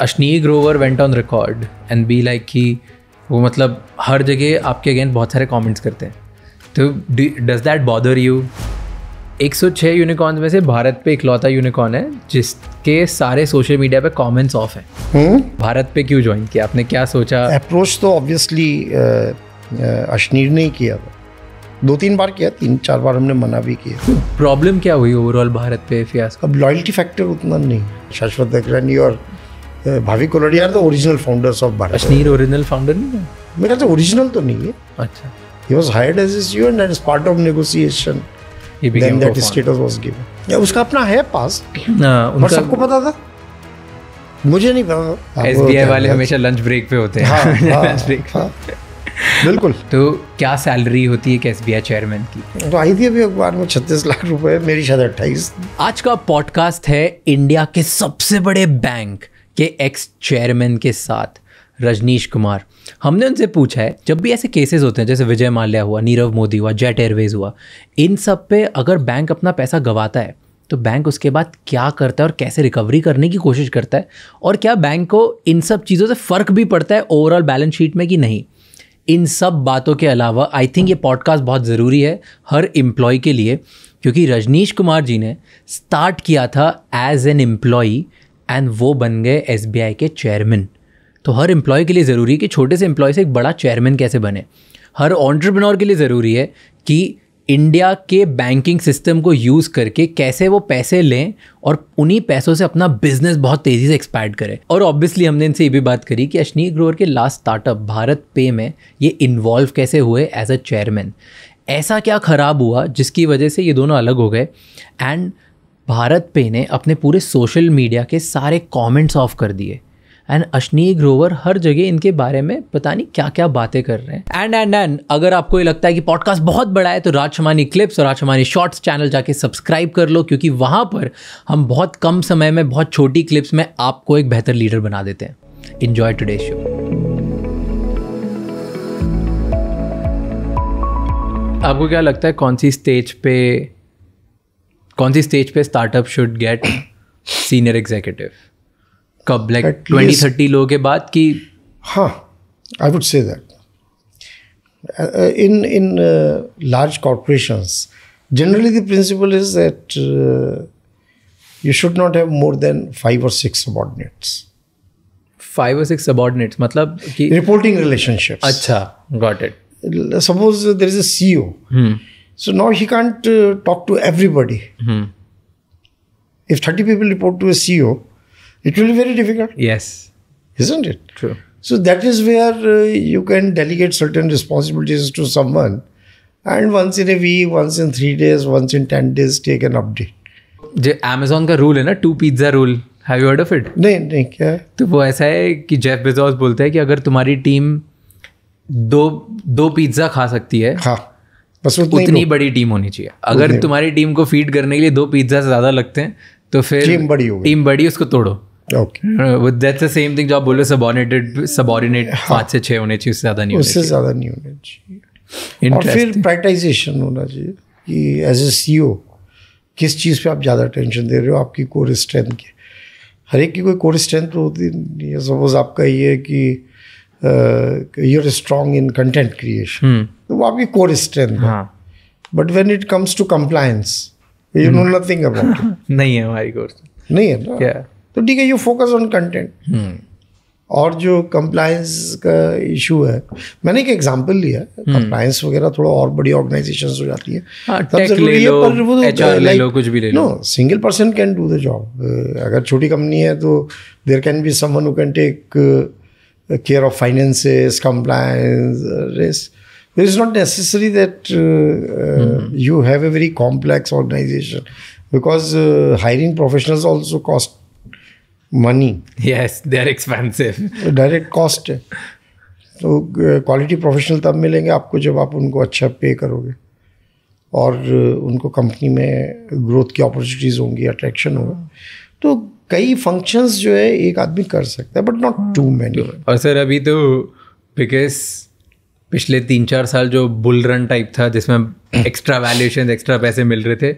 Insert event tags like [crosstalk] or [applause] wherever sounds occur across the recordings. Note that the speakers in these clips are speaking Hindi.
अश्नी Grover went on record and be like कि वो मतलब हर जगह आपके अगेंस्ट बहुत सारे कमेंट्स करते हैं तो does that bother you 106 unicorn में से भारत पे इकलौता यूनिकॉर्न है जिसके सारे सोशल मीडिया पे कमेंट्स ऑफ हैं हम्म? भारत पे क्यों ज्वाइन किया आपने क्या सोचा अप्रोच तो ऑब्वियसली अश्नीर ने ही किया दो तीन बार किया तीन चार बार हमने मना भी किया प्रॉब्लम क्या हुई ओवरऑल भारत पे फियास अब लॉयल्टी फैक्टर उतना नहीं शाश्वत अग्रणी और Bhavik Koladiya are the original founders of Bharat कश्मीर ओरिजिनल फाउंडर नहीं है मेरा तो ओरिजिनल तो नहीं है अच्छा ही was hired as is UN and part of negotiation then that status was given उसका अपना है पास [clears throat] हाँ, पर सबको पता था मुझे नहीं पता एस वाले हमेशा लंच ब्रेक पे होते हैं लंच हाँ, ब्रेक [laughs] हाँ, बिल्कुल तो क्या सैलरी होती है एस बी चेयरमैन की तो आई थी अभी अखबार में छत्तीस लाख रुपए मेरी शायद अट्ठाईस आज का पॉडकास्ट है इंडिया के सबसे बड़े बैंक के एक्स चेयरमैन के साथ रजनीश कुमार हमने उनसे पूछा है जब भी ऐसे केसेस होते हैं जैसे विजय माल्या हुआ नीरव मोदी हुआ जेट एयरवेज हुआ इन सब पे अगर बैंक अपना पैसा गंवाता है तो बैंक उसके बाद क्या करता है और कैसे रिकवरी करने की कोशिश करता है और क्या बैंक को इन सब चीज़ों से फ़र्क भी पड़ता है ओवरऑल बैलेंस शीट में कि नहीं इन सब बातों के अलावा आई थिंक ये पॉडकास्ट बहुत ज़रूरी है हर एम्प्लॉय के लिए क्योंकि रजनीश कुमार जी ने स्टार्ट किया था एज एन एम्प्लॉई एंड वो बन गए एस के चेयरमैन तो हर एम्प्लॉय के लिए ज़रूरी है कि छोटे से एम्प्लॉय से एक बड़ा चेयरमैन कैसे बने हर ऑन्टरप्रनोर के लिए ज़रूरी है कि इंडिया के बैंकिंग सिस्टम को यूज़ करके कैसे वो पैसे लें और उन्हीं पैसों से अपना बिजनेस बहुत तेज़ी से एक्सपैंड करें और ऑब्वियसली हमने इनसे ये भी बात करी कि अश्नी ग्रोवर के लास्ट स्टार्टअप भारत पे में ये इन्वॉल्व कैसे हुए एज अ चेयरमैन ऐसा क्या ख़राब हुआ जिसकी वजह से ये दोनों अलग हो गए एंड भारत पे ने अपने पूरे सोशल मीडिया के सारे कमेंट्स ऑफ कर दिए एंड अश्नी ग्रोवर हर जगह इनके बारे में पता नहीं क्या क्या बातें कर रहे हैं एंड एंड एंड अगर आपको ये लगता है कि पॉडकास्ट बहुत बड़ा है तो राजशमानी क्लिप्स और राजशमानी शॉर्ट्स चैनल जाके सब्सक्राइब कर लो क्योंकि वहाँ पर हम बहुत कम समय में बहुत छोटी क्लिप्स में आपको एक बेहतर लीडर बना देते हैं इन्जॉय टुडे शो आपको क्या लगता है कौन सी स्टेज पे कौन सी स्टेज पे startup should get senior executive कब लाइक ट्वेंटी थर्टी लोगों के बाद की हाँ I would say that in in large corporations generally the principle is that you should not have more than five और सिक्स सबॉर्डिनेट्स फाइव और सिक्स सबॉर्डिनेट्स मतलब कि रिपोर्टिंग रिलेशनशिप अच्छा got it suppose there is a C O So now he can't uh, talk to everybody. Hmm. If 30 people report to a CEO, it will be very difficult. Yes. Isn't it? True. So that is where uh, you can delegate certain responsibilities to someone. And once in a week, once in three days, once in 10 days, take an update. The का rule, is ना two Two pizza rule. Have you heard of नहीं नहीं क्या है तो वो ऐसा है कि जेफ बेजोस बोलता है कि अगर तुम्हारी टीम दो दो पिज्जा खा सकती है हाँ बस उतनी उतनी बड़ी टीम होनी चाहिए अगर तुम्हारी टीम को फीड करने के लिए दो पिज्जा से ज़्यादा लगते हैं तो फिर टीम बड़ी हो टीम बड़ी उसको तोड़ो ओके द सेम थिंग जो आप बोलो सबॉर्डिनेटेड सबॉर्डिनेट पाँच से छः होने चाहिए उससे ज़्यादा नहीं उससे ज़्यादा नहीं होने चाहिए और फिर प्राइटाइजेशन होना चाहिए कि एज ए सी किस चीज़ पे आप ज़्यादा टेंशन दे रहे हो आपकी कोर स्ट्रेंथ की हर एक की कोई कोर तो स्ट्रेंथ होती नहीं है सपोज आपका ये है कि Uh, you're strong in content creation hmm. तो वो आपकी कोर स्ट्रेंथ है but when it comes to compliance you know nothing about नहीं है हमारी कोर नहीं है ना तो ठीक है यू फोकस ऑन कंटेंट और जो कंप्लायंस का इशू है मैंने एक एग्जांपल लिया कंप्लायंस hmm. वगैरह थोड़ा और बड़ी ऑर्गेनाइजेशन हो जाती हाँ, है तब जरूरी है पर वो तो कुछ भी ले लो single person can do the job अगर छोटी कंपनी है तो there can be someone who can take care of finances compliance risk it is not necessary that you have a very complex organization because hiring professionals also cost money they are expensive direct cost तो क्वालिटी प्रोफेशनल तब मिलेंगे आपको जब आप उनको अच्छा पे करोगे और उनको कंपनी में ग्रोथ की अपॉर्चुनिटीज़ होंगी अट्रैक्शन होगा तो कई फंक्शंस जो है एक आदमी कर सकता है बट नॉट टू मैनी और सर अभी तो बिकेस पिछले तीन चार साल जो बुल रन टाइप था जिसमें एक्स्ट्रा वैल्यूएशन एक्स्ट्रा पैसे मिल रहे थे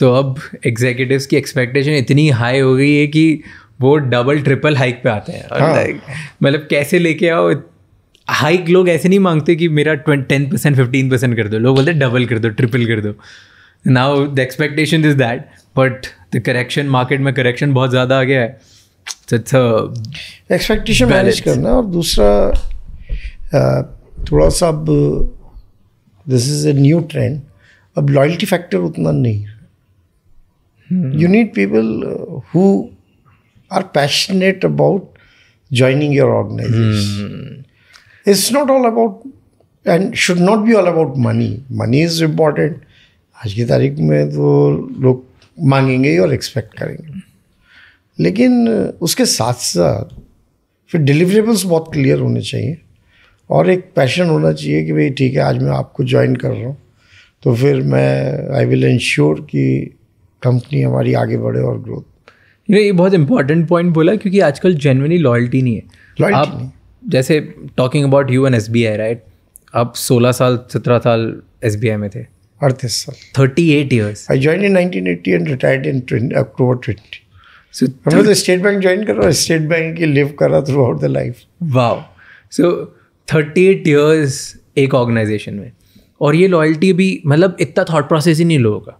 तो अब एग्जीक्यूटिव की एक्सपेक्टेशन इतनी हाई हो गई है कि वो डबल ट्रिपल हाइक पे आते हैं हाँ। मतलब कैसे लेके आओ हाइक लोग ऐसे नहीं मांगते कि मेरा twenty ten percent fifteen percent कर दो लोग बोलते डबल कर दो ट्रिपल कर दो now the expectation is that but the correction market में करेक्शन बहुत ज़्यादा आ गया है एक्सपेक्टेशन मैनेज करना और दूसरा थोड़ा सा अब this is a new trend अब लॉयल्टी फैक्टर उतना नहीं you need people who are passionate about joining your organization it's not all about and should not be all about money money is important आज की तारीख में तो लोग मांगेंगे ही और एक्सपेक्ट करेंगे लेकिन उसके साथ साथ फिर डिलीवरेबल्स बहुत क्लियर होने चाहिए और एक पैशन होना चाहिए कि भाई ठीक है आज मैं आपको ज्वाइन कर रहा हूँ तो फिर मैं आई विल इंश्योर कि कंपनी हमारी आगे बढ़े और ग्रोथ नहीं ये बहुत इंपॉर्टेंट पॉइंट बोला क्योंकि आजकल जेनवनली लॉयल्टी नहीं है loyalty आप नहीं। जैसे talking about you in S B I right आप सोलह साल सत्रह साल एस बी आई में थे अड़तीस साल thirty eight years I join in nineteen eighty and retired in October twenty so हमने तो स्टेट बैंक ज्वाइन करा और स्टेट बैंक की लिव करा थ्रू आउट द लाइफ वाह सो थर्टी एट ईयर्स एक ऑर्गेनाइजेशन में और ये लॉयल्टी भी मतलब इतना थाट प्रोसेस ही नहीं लोगों का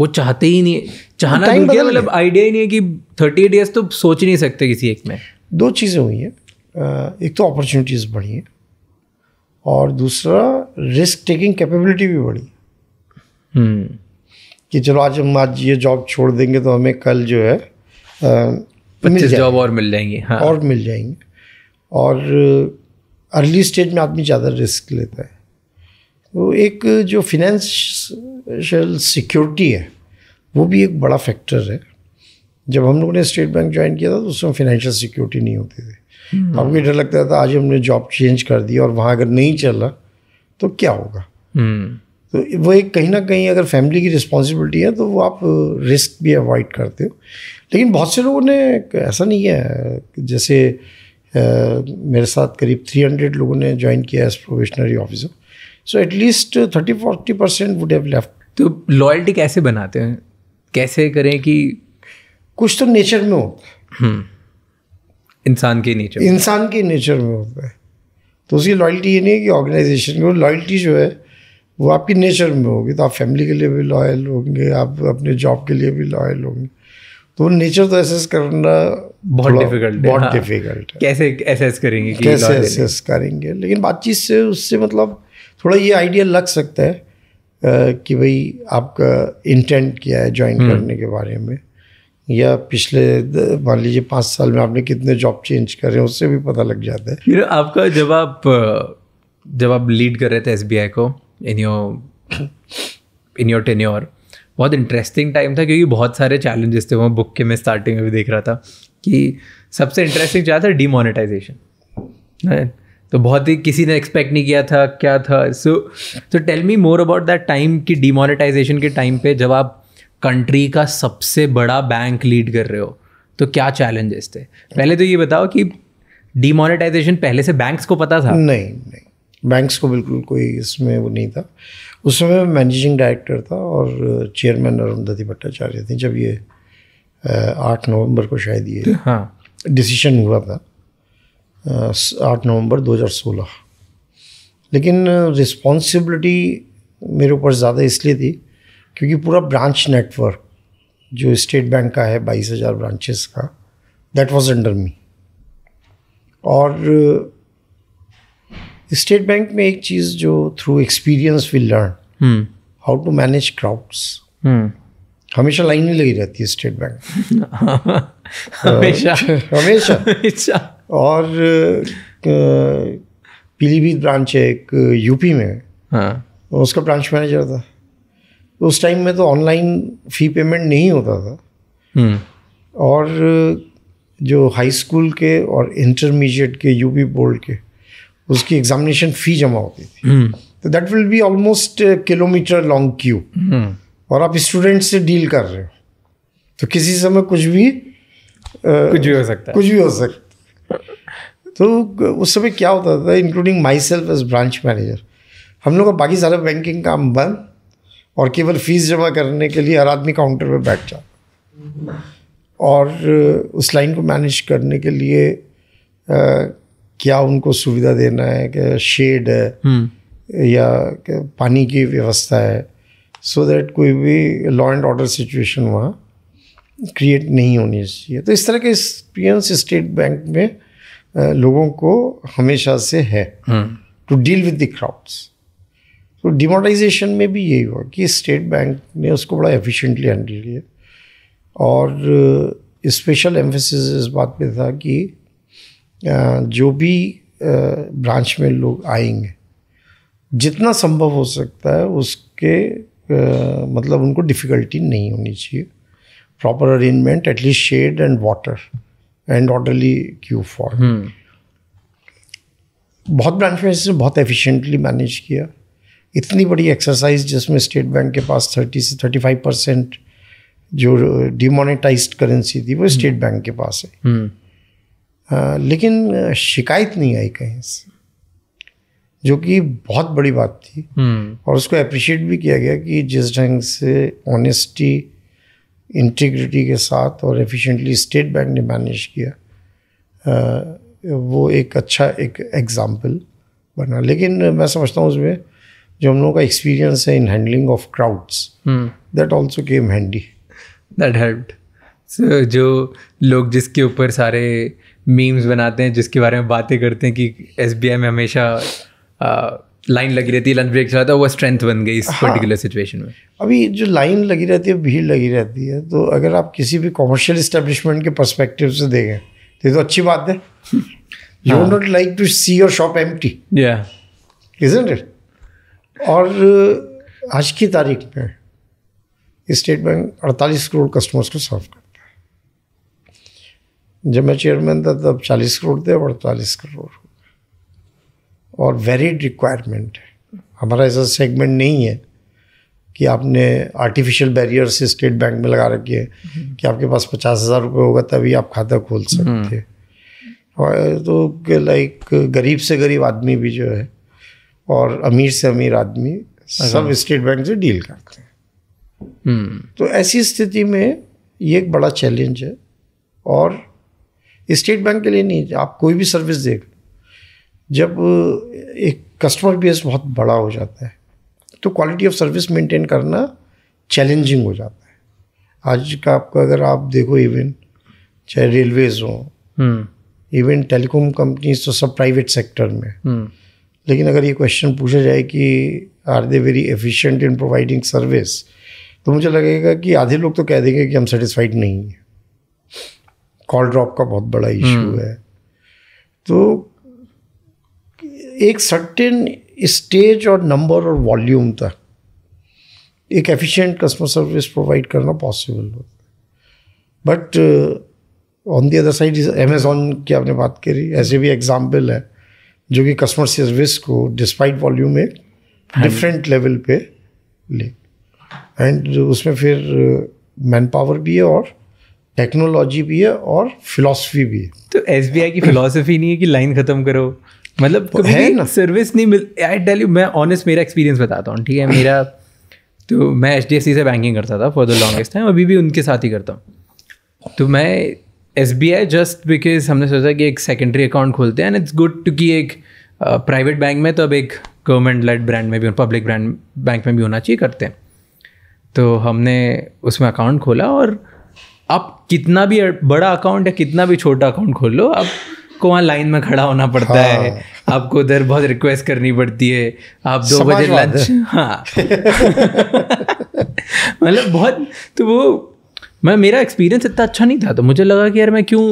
वो चाहते ही नहीं चाहना भूल क्या मतलब आइडिया ही नहीं है कि थर्टी एट ईयर्स तो सोच ही नहीं सकते किसी एक में दो चीज़ें हुई हैं एक तो अपॉर्चुनिटीज़ बढ़ी हैं और दूसरा रिस्क टेकिंग कैपेबिलिटी भी बढ़ी हम्म। कि चलो आज हम आज ये जॉब छोड़ देंगे तो हमें कल जो है पच्चीस जॉब और मिल जाएंगे हाँ और मिल जाएंगे और अर्ली स्टेज में आदमी ज़्यादा रिस्क लेता है तो एक जो फिनेंशियल सिक्योरिटी है वो भी एक बड़ा फैक्टर है जब हम लोगों ने स्टेट बैंक ज्वाइन किया था तो उसमें फाइनेंशियल सिक्योरिटी नहीं होती थी आपको हम्म। डर लगता था आज हमने जॉब चेंज कर दी और वहाँ अगर नहीं चला तो क्या होगा हम्म। तो वो एक कहीं ना कहीं अगर फैमिली की रिस्पॉन्सिबिलिटी है तो वो आप रिस्क भी अवॉइड करते हो लेकिन बहुत से लोगों ने ऐसा नहीं है जैसे आ, मेरे साथ करीब 300 लोगों ने ज्वाइन किया as probationary officer so at least thirty forty percent would have left तो लॉयल्टी कैसे बनाते हैं कैसे करें कि कुछ तो नेचर में होता है हम्म। इंसान के नेचर इंसान के नेचर में होता है तो उसकी लॉयल्टी ये नहीं है कि ऑर्गेनाइजेशन की लॉयल्टी जो है वो आपकी नेचर में होगी तो आप फैमिली के लिए भी लॉयल होंगे आप अपने जॉब के लिए भी लॉयल होंगे तो नेचर तो एसेस करना बहुत डिफिकल्ट बहुत डिफिकल्ट हाँ। कैसे एसेस करेंगे कि कैसे एसेस करेंगे लेकिन बातचीत से उससे मतलब थोड़ा ये आइडिया लग सकता है कि भाई आपका इंटेंट क्या है ज्वाइन हम्म। करने के बारे में या पिछले मान लीजिए पाँच साल में आपने कितने जॉब चेंज करे उससे भी पता लग जाता है आपका जब आप जब आप लीड कर रहे थे एस को in your in your your बहुत इंटरेस्टिंग टाइम था क्योंकि बहुत सारे चैलेंजेस थे वो बुक के मैं स्टार्टिंग में भी देख रहा था कि सबसे इंटरेस्टिंग चाहता था डीमोनेटाइजेशन तो बहुत ही किसी ने एक्सपेक्ट नहीं किया था क्या था so so tell me more about that time कि डीमोनेटाइजेशन के टाइम पे जब आप कंट्री का सबसे बड़ा बैंक लीड कर रहे हो तो क्या चैलेंजेस थे पहले तो ये बताओ कि डीमोनेटाइजेशन पहले से बैंक्स को पता था नहीं नहीं बैंक्स को बिल्कुल कोई इसमें वो नहीं था उस समय मैं मैनेजिंग डायरेक्टर था और चेयरमैन अरुंधति भट्टाचार्य थे जब ये आठ नवंबर को शायद ये हाँ डिसीशन हुआ था आठ नवंबर 2016 लेकिन रिस्पॉन्सिबिलिटी मेरे ऊपर ज़्यादा इसलिए थी क्योंकि पूरा ब्रांच नेटवर्क जो स्टेट बैंक का है बाईस हज़ार ब्रांचेस का दैट वॉज अंडर मी और स्टेट बैंक में एक चीज़ जो through experience will learn how to manage crowds हमेशा लाइन नहीं लगी रहती है स्टेट [laughs] बैंक [laughs] हमेशा हमेशा और पीलीभीत ब्रांच है एक यूपी में हाँ. उसका ब्रांच मैनेजर था उस टाइम में तो ऑनलाइन फ़ी पेमेंट नहीं होता था हम्म। और जो हाई स्कूल के और इंटरमीडिएट के यूपी बोर्ड के उसकी एग्जामिनेशन फ़ी जमा होती थी हम्म। तो that will be almost kilometer long queue और आप स्टूडेंट से डील कर रहे हो तो किसी समय कुछ भी आ, uh, कुछ भी हो सकता है कुछ भी हो सकता तो उस समय क्या होता था including myself as branch manager हम लोग का बाकी सारा बैंकिंग काम बंद और केवल फीस जमा करने के लिए हर आदमी काउंटर पर बैठ जाता और uh, उस लाइन को मैनेज करने के लिए आ, uh, क्या उनको सुविधा देना है कि शेड है हम्म। या पानी की व्यवस्था है सो so दैट कोई भी लॉ एंड ऑर्डर सिचुएशन वहाँ क्रिएट नहीं होनी चाहिए तो इस तरह के एक्सपीरियंस स्टेट बैंक में लोगों को हमेशा से है to deal with the crowds तो डिमोटाइजेशन में भी यही हुआ कि स्टेट बैंक ने उसको बड़ा एफिशिएंटली हैंडल किया और स्पेशल एम्फोसिस इस बात पे था कि जो भी ब्रांच में लोग आएंगे जितना संभव हो सकता है उसके मतलब उनको डिफ़िकल्टी नहीं होनी चाहिए proper arrangement at least shed and water and orderly queue for बहुत ब्रांच में इसे बहुत एफिशिएंटली मैनेज किया इतनी बड़ी एक्सरसाइज जिसमें स्टेट बैंक के पास थर्टी से थर्टी फाइव परसेंट जो डिमोनेटाइज करेंसी थी वो स्टेट हम्म। बैंक के पास है हम्म। आ, लेकिन शिकायत नहीं आई कहीं से जो कि बहुत बड़ी बात थी हम्म। और उसको अप्रिशिएट भी किया गया कि जिस ढंग से ऑनेस्टी इंटीग्रिटी के साथ और एफिशिएंटली स्टेट बैंक ने मैनेज किया आ, वो एक अच्छा एक एग्ज़ाम्पल बना लेकिन मैं समझता हूँ उसमें जो हम लोगों का एक्सपीरियंस है in handling of crowds that also came handy that helped जो लोग जिसके ऊपर सारे मीम्स बनाते हैं जिसके बारे में बातें करते हैं कि एस में हमेशा लाइन लगी रहती है लंच ब्रेक चला था वो स्ट्रेंथ बन गई इस हाँ, पर्टिकुलर सिचुएशन में अभी जो लाइन लगी रहती है भीड़ लगी रहती है तो अगर आप किसी भी कॉमर्शियल इस्टेब्लिशमेंट के परस्पेक्टिव से देखें तो ये तो अच्छी बात है you not like to see your shop empty it और आज की तारीख में स्टेट बैंक अड़तालीस करोड़ कस्टमर्स को सर्व जब मैं चेयरमैन था तब चालीस करोड़ थे और अड़तालीस करोड़ और वेरीड रिक्वायरमेंट है हमारा ऐसा सेगमेंट नहीं है कि आपने आर्टिफिशियल बैरियर से स्टेट बैंक में लगा रखी है कि आपके पास पचास हज़ार रुपये होगा तभी आप खाता खोल सकते हैं तो लाइक गरीब से गरीब आदमी भी जो है और अमीर से अमीर आदमी अच्छा। सब स्टेट बैंक से डील करते हैं हम्म। तो ऐसी स्थिति में ये एक बड़ा चैलेंज है और स्टेट बैंक के लिए नहीं आप कोई भी सर्विस देख लो जब एक कस्टमर बेस बहुत बड़ा हो जाता है तो क्वालिटी ऑफ सर्विस मेंटेन करना चैलेंजिंग हो जाता है आज का आपका अगर आप देखो इवन चाहे रेलवेज हो हम्म। इवन टेलीकॉम कंपनीज तो सब प्राइवेट सेक्टर में हम्म। लेकिन अगर ये क्वेश्चन पूछा जाए कि are they very efficient in providing service तो मुझे लगेगा कि आधे लोग तो कह देंगे कि हम सेटिस्फाइड नहीं हैं कॉल ड्रॉप का बहुत बड़ा इशू हम्म। है तो एक सर्टेन स्टेज और नंबर और वॉल्यूम तक एक एफिशिएंट कस्टमर सर्विस प्रोवाइड करना पॉसिबल होता but on the other side Amazon की आपने बात करी ऐसे भी एग्जाम्पल है जो कि कस्टमर सर्विस को डिस्पाइट वॉल्यूम एक डिफरेंट हाँ लेवल पे ले एंड उसमें फिर मैन uh, पावर भी है और टेक्नोलॉजी भी है और फिलॉसफी भी है तो एस की फिलॉसफी नहीं है कि लाइन ख़त्म करो मतलब तो कभी है ना सर्विस नहीं मिल आई टेल यू मैं ऑनेस्ट मेरा एक्सपीरियंस बताता हूँ ठीक है मेरा तो मैं एच से बैंकिंग करता था फॉर द लॉन्गेस्ट टाइम अभी भी उनके साथ ही करता हूँ तो मैं S B I just because हमने सोचा कि एक सेकेंडरी अकाउंट खोलते हैं एंड इट्स गुड टू कि एक प्राइवेट बैंक में तो अब एक गवर्नमेंट लेड ब्रांड में भी पब्लिक ब्रांड बैंक में भी होना चाहिए करते हैं तो हमने उसमें अकाउंट खोला और आप कितना भी बड़ा अकाउंट या कितना भी छोटा अकाउंट खोल लो आप को वहाँ लाइन में खड़ा होना पड़ता हाँ। है आपको उधर बहुत रिक्वेस्ट करनी पड़ती है आप दो बजे लंच हाँ [laughs] मतलब बहुत तो वो मैं मेरा एक्सपीरियंस इतना अच्छा नहीं था तो मुझे लगा कि यार मैं क्यों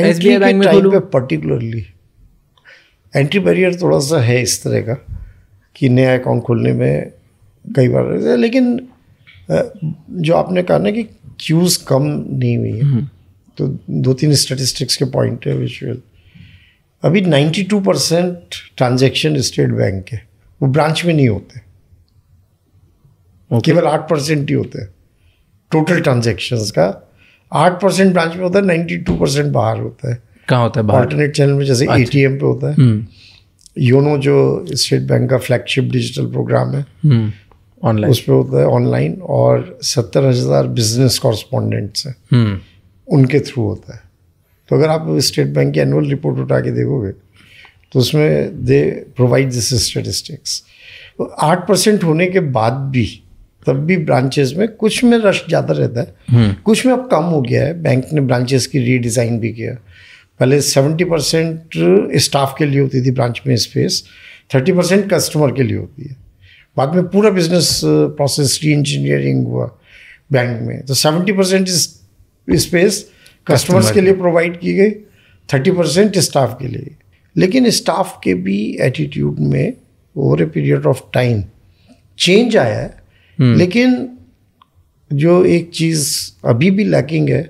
एस बी आई बैंक में खोलूँ पर्टिकुलरली एंट्री बैरियर थोड़ा सा है इस तरह का कि नया अकाउंट खोलने में कई बार लेकिन जो आपने कहा ना कि क्यूज कम नहीं हुई है हम्म। तो दो तीन स्टेटिस्टिक्स के पॉइंट है विजुअल अभी 92 परसेंट ट्रांजेक्शन स्टेट बैंक के वो ब्रांच में नहीं होते okay. केवल आठ परसेंट ही होते हैं टोटल ट्रांजेक्शन का आठ परसेंट ब्रांच में होता है नाइन्टी टू परसेंट बाहर होता है कहाँ होता है ऑल्टरनेट चैनल में जैसे ए टी एम पे होता है हम्म। योनो जो स्टेट बैंक का फ्लैगशिप डिजिटल प्रोग्राम है हम्म। ऑनलाइन उस पर होता है ऑनलाइन और सत्तर हज़ार बिजनेस कॉरस्पॉन्डेंट्स हैं हम्म। उनके थ्रू होता है तो अगर आप स्टेट बैंक की एनुअल रिपोर्ट उठा के देखोगे तो उसमें दे प्रोवाइड दिस स्टेटिस्टिक्स आठ परसेंट होने के बाद भी तब भी ब्रांचेस में कुछ में रश ज़्यादा रहता है हम्म। कुछ में अब कम हो गया है बैंक ने ब्रांचेस की रीडिज़ाइन भी किया पहले सेवेंटी परसेंट स्टाफ के लिए होती थी ब्रांच में स्पेस थर्टी परसेंट कस्टमर के लिए होती है बाद में पूरा बिजनेस प्रोसेस री इंजीनियरिंग हुआ बैंक में तो सेवेंटी परसेंट स्पेस कस्टमर्स के लिए प्रोवाइड की गई थर्टी परसेंट स्टाफ के लिए लेकिन स्टाफ के भी एटीट्यूड में over a period of time change आया है हम्म। लेकिन जो एक चीज़ अभी भी लैकिंग है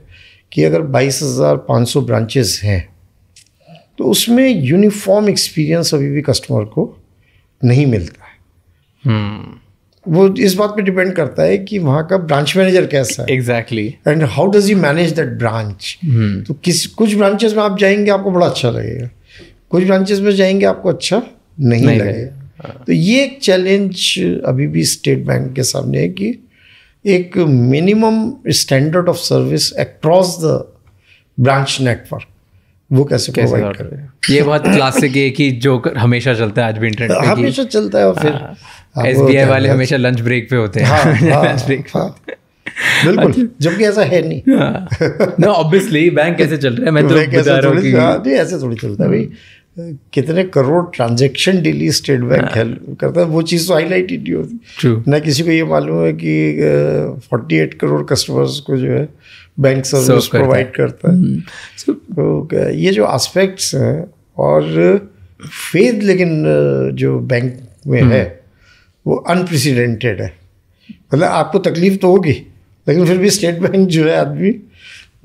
कि अगर बाईस हज़ार पाँच सौ ब्रांचेस हैं तो उसमें यूनिफॉर्म एक्सपीरियंस अभी भी कस्टमर को नहीं मिलता वो इस बात पे डिपेंड करता है कि वहाँ का ब्रांच मैनेजर कैसा है exactly and how does you manage that branch तो किस कुछ ब्रांचेस में आप जाएंगे आपको बड़ा अच्छा लगेगा कुछ ब्रांचेस में जाएंगे आपको अच्छा नहीं, नहीं लगेगा हाँ। तो ये एक चैलेंज अभी भी स्टेट बैंक के सामने है कि एक minimum standard of service across the branch network वो कैसे प्रोवाइड कर ये बहुत क्लासिक है कि जोकर हमेशा चलता है आज भी इंटरनेट पे हमेशा चलता है और फिर एस बी आई वाले हमेशा लंच ब्रेक पे होते हैं लंच हाँ, ब्रेक [laughs] हाँ, हाँ। बिल्कुल अच्छा। जबकि ऐसा है नहीं नो ऑब्वियसली बैंक कैसे चल रहा है मैं तो बता रहा हूँ ऐसे थोड़ी चलता है भाई कितने करोड़ ट्रांजेक्शन डेली स्टेट बैंक करता है वो चीज़ तो हाईलाइट ही नहीं होती ना किसी को ये मालूम है कि फोर्टी एट करोड़ कस्टमर्स को जो है बैंक सर्विस प्रोवाइड करता है हम्म। तो ये जो एस्पेक्ट्स हैं और फेद लेकिन जो बैंक में हम्म। है वो अनप्रेसिडेंटेड है मतलब आपको तकलीफ तो होगी लेकिन फिर भी स्टेट बैंक जो है आदमी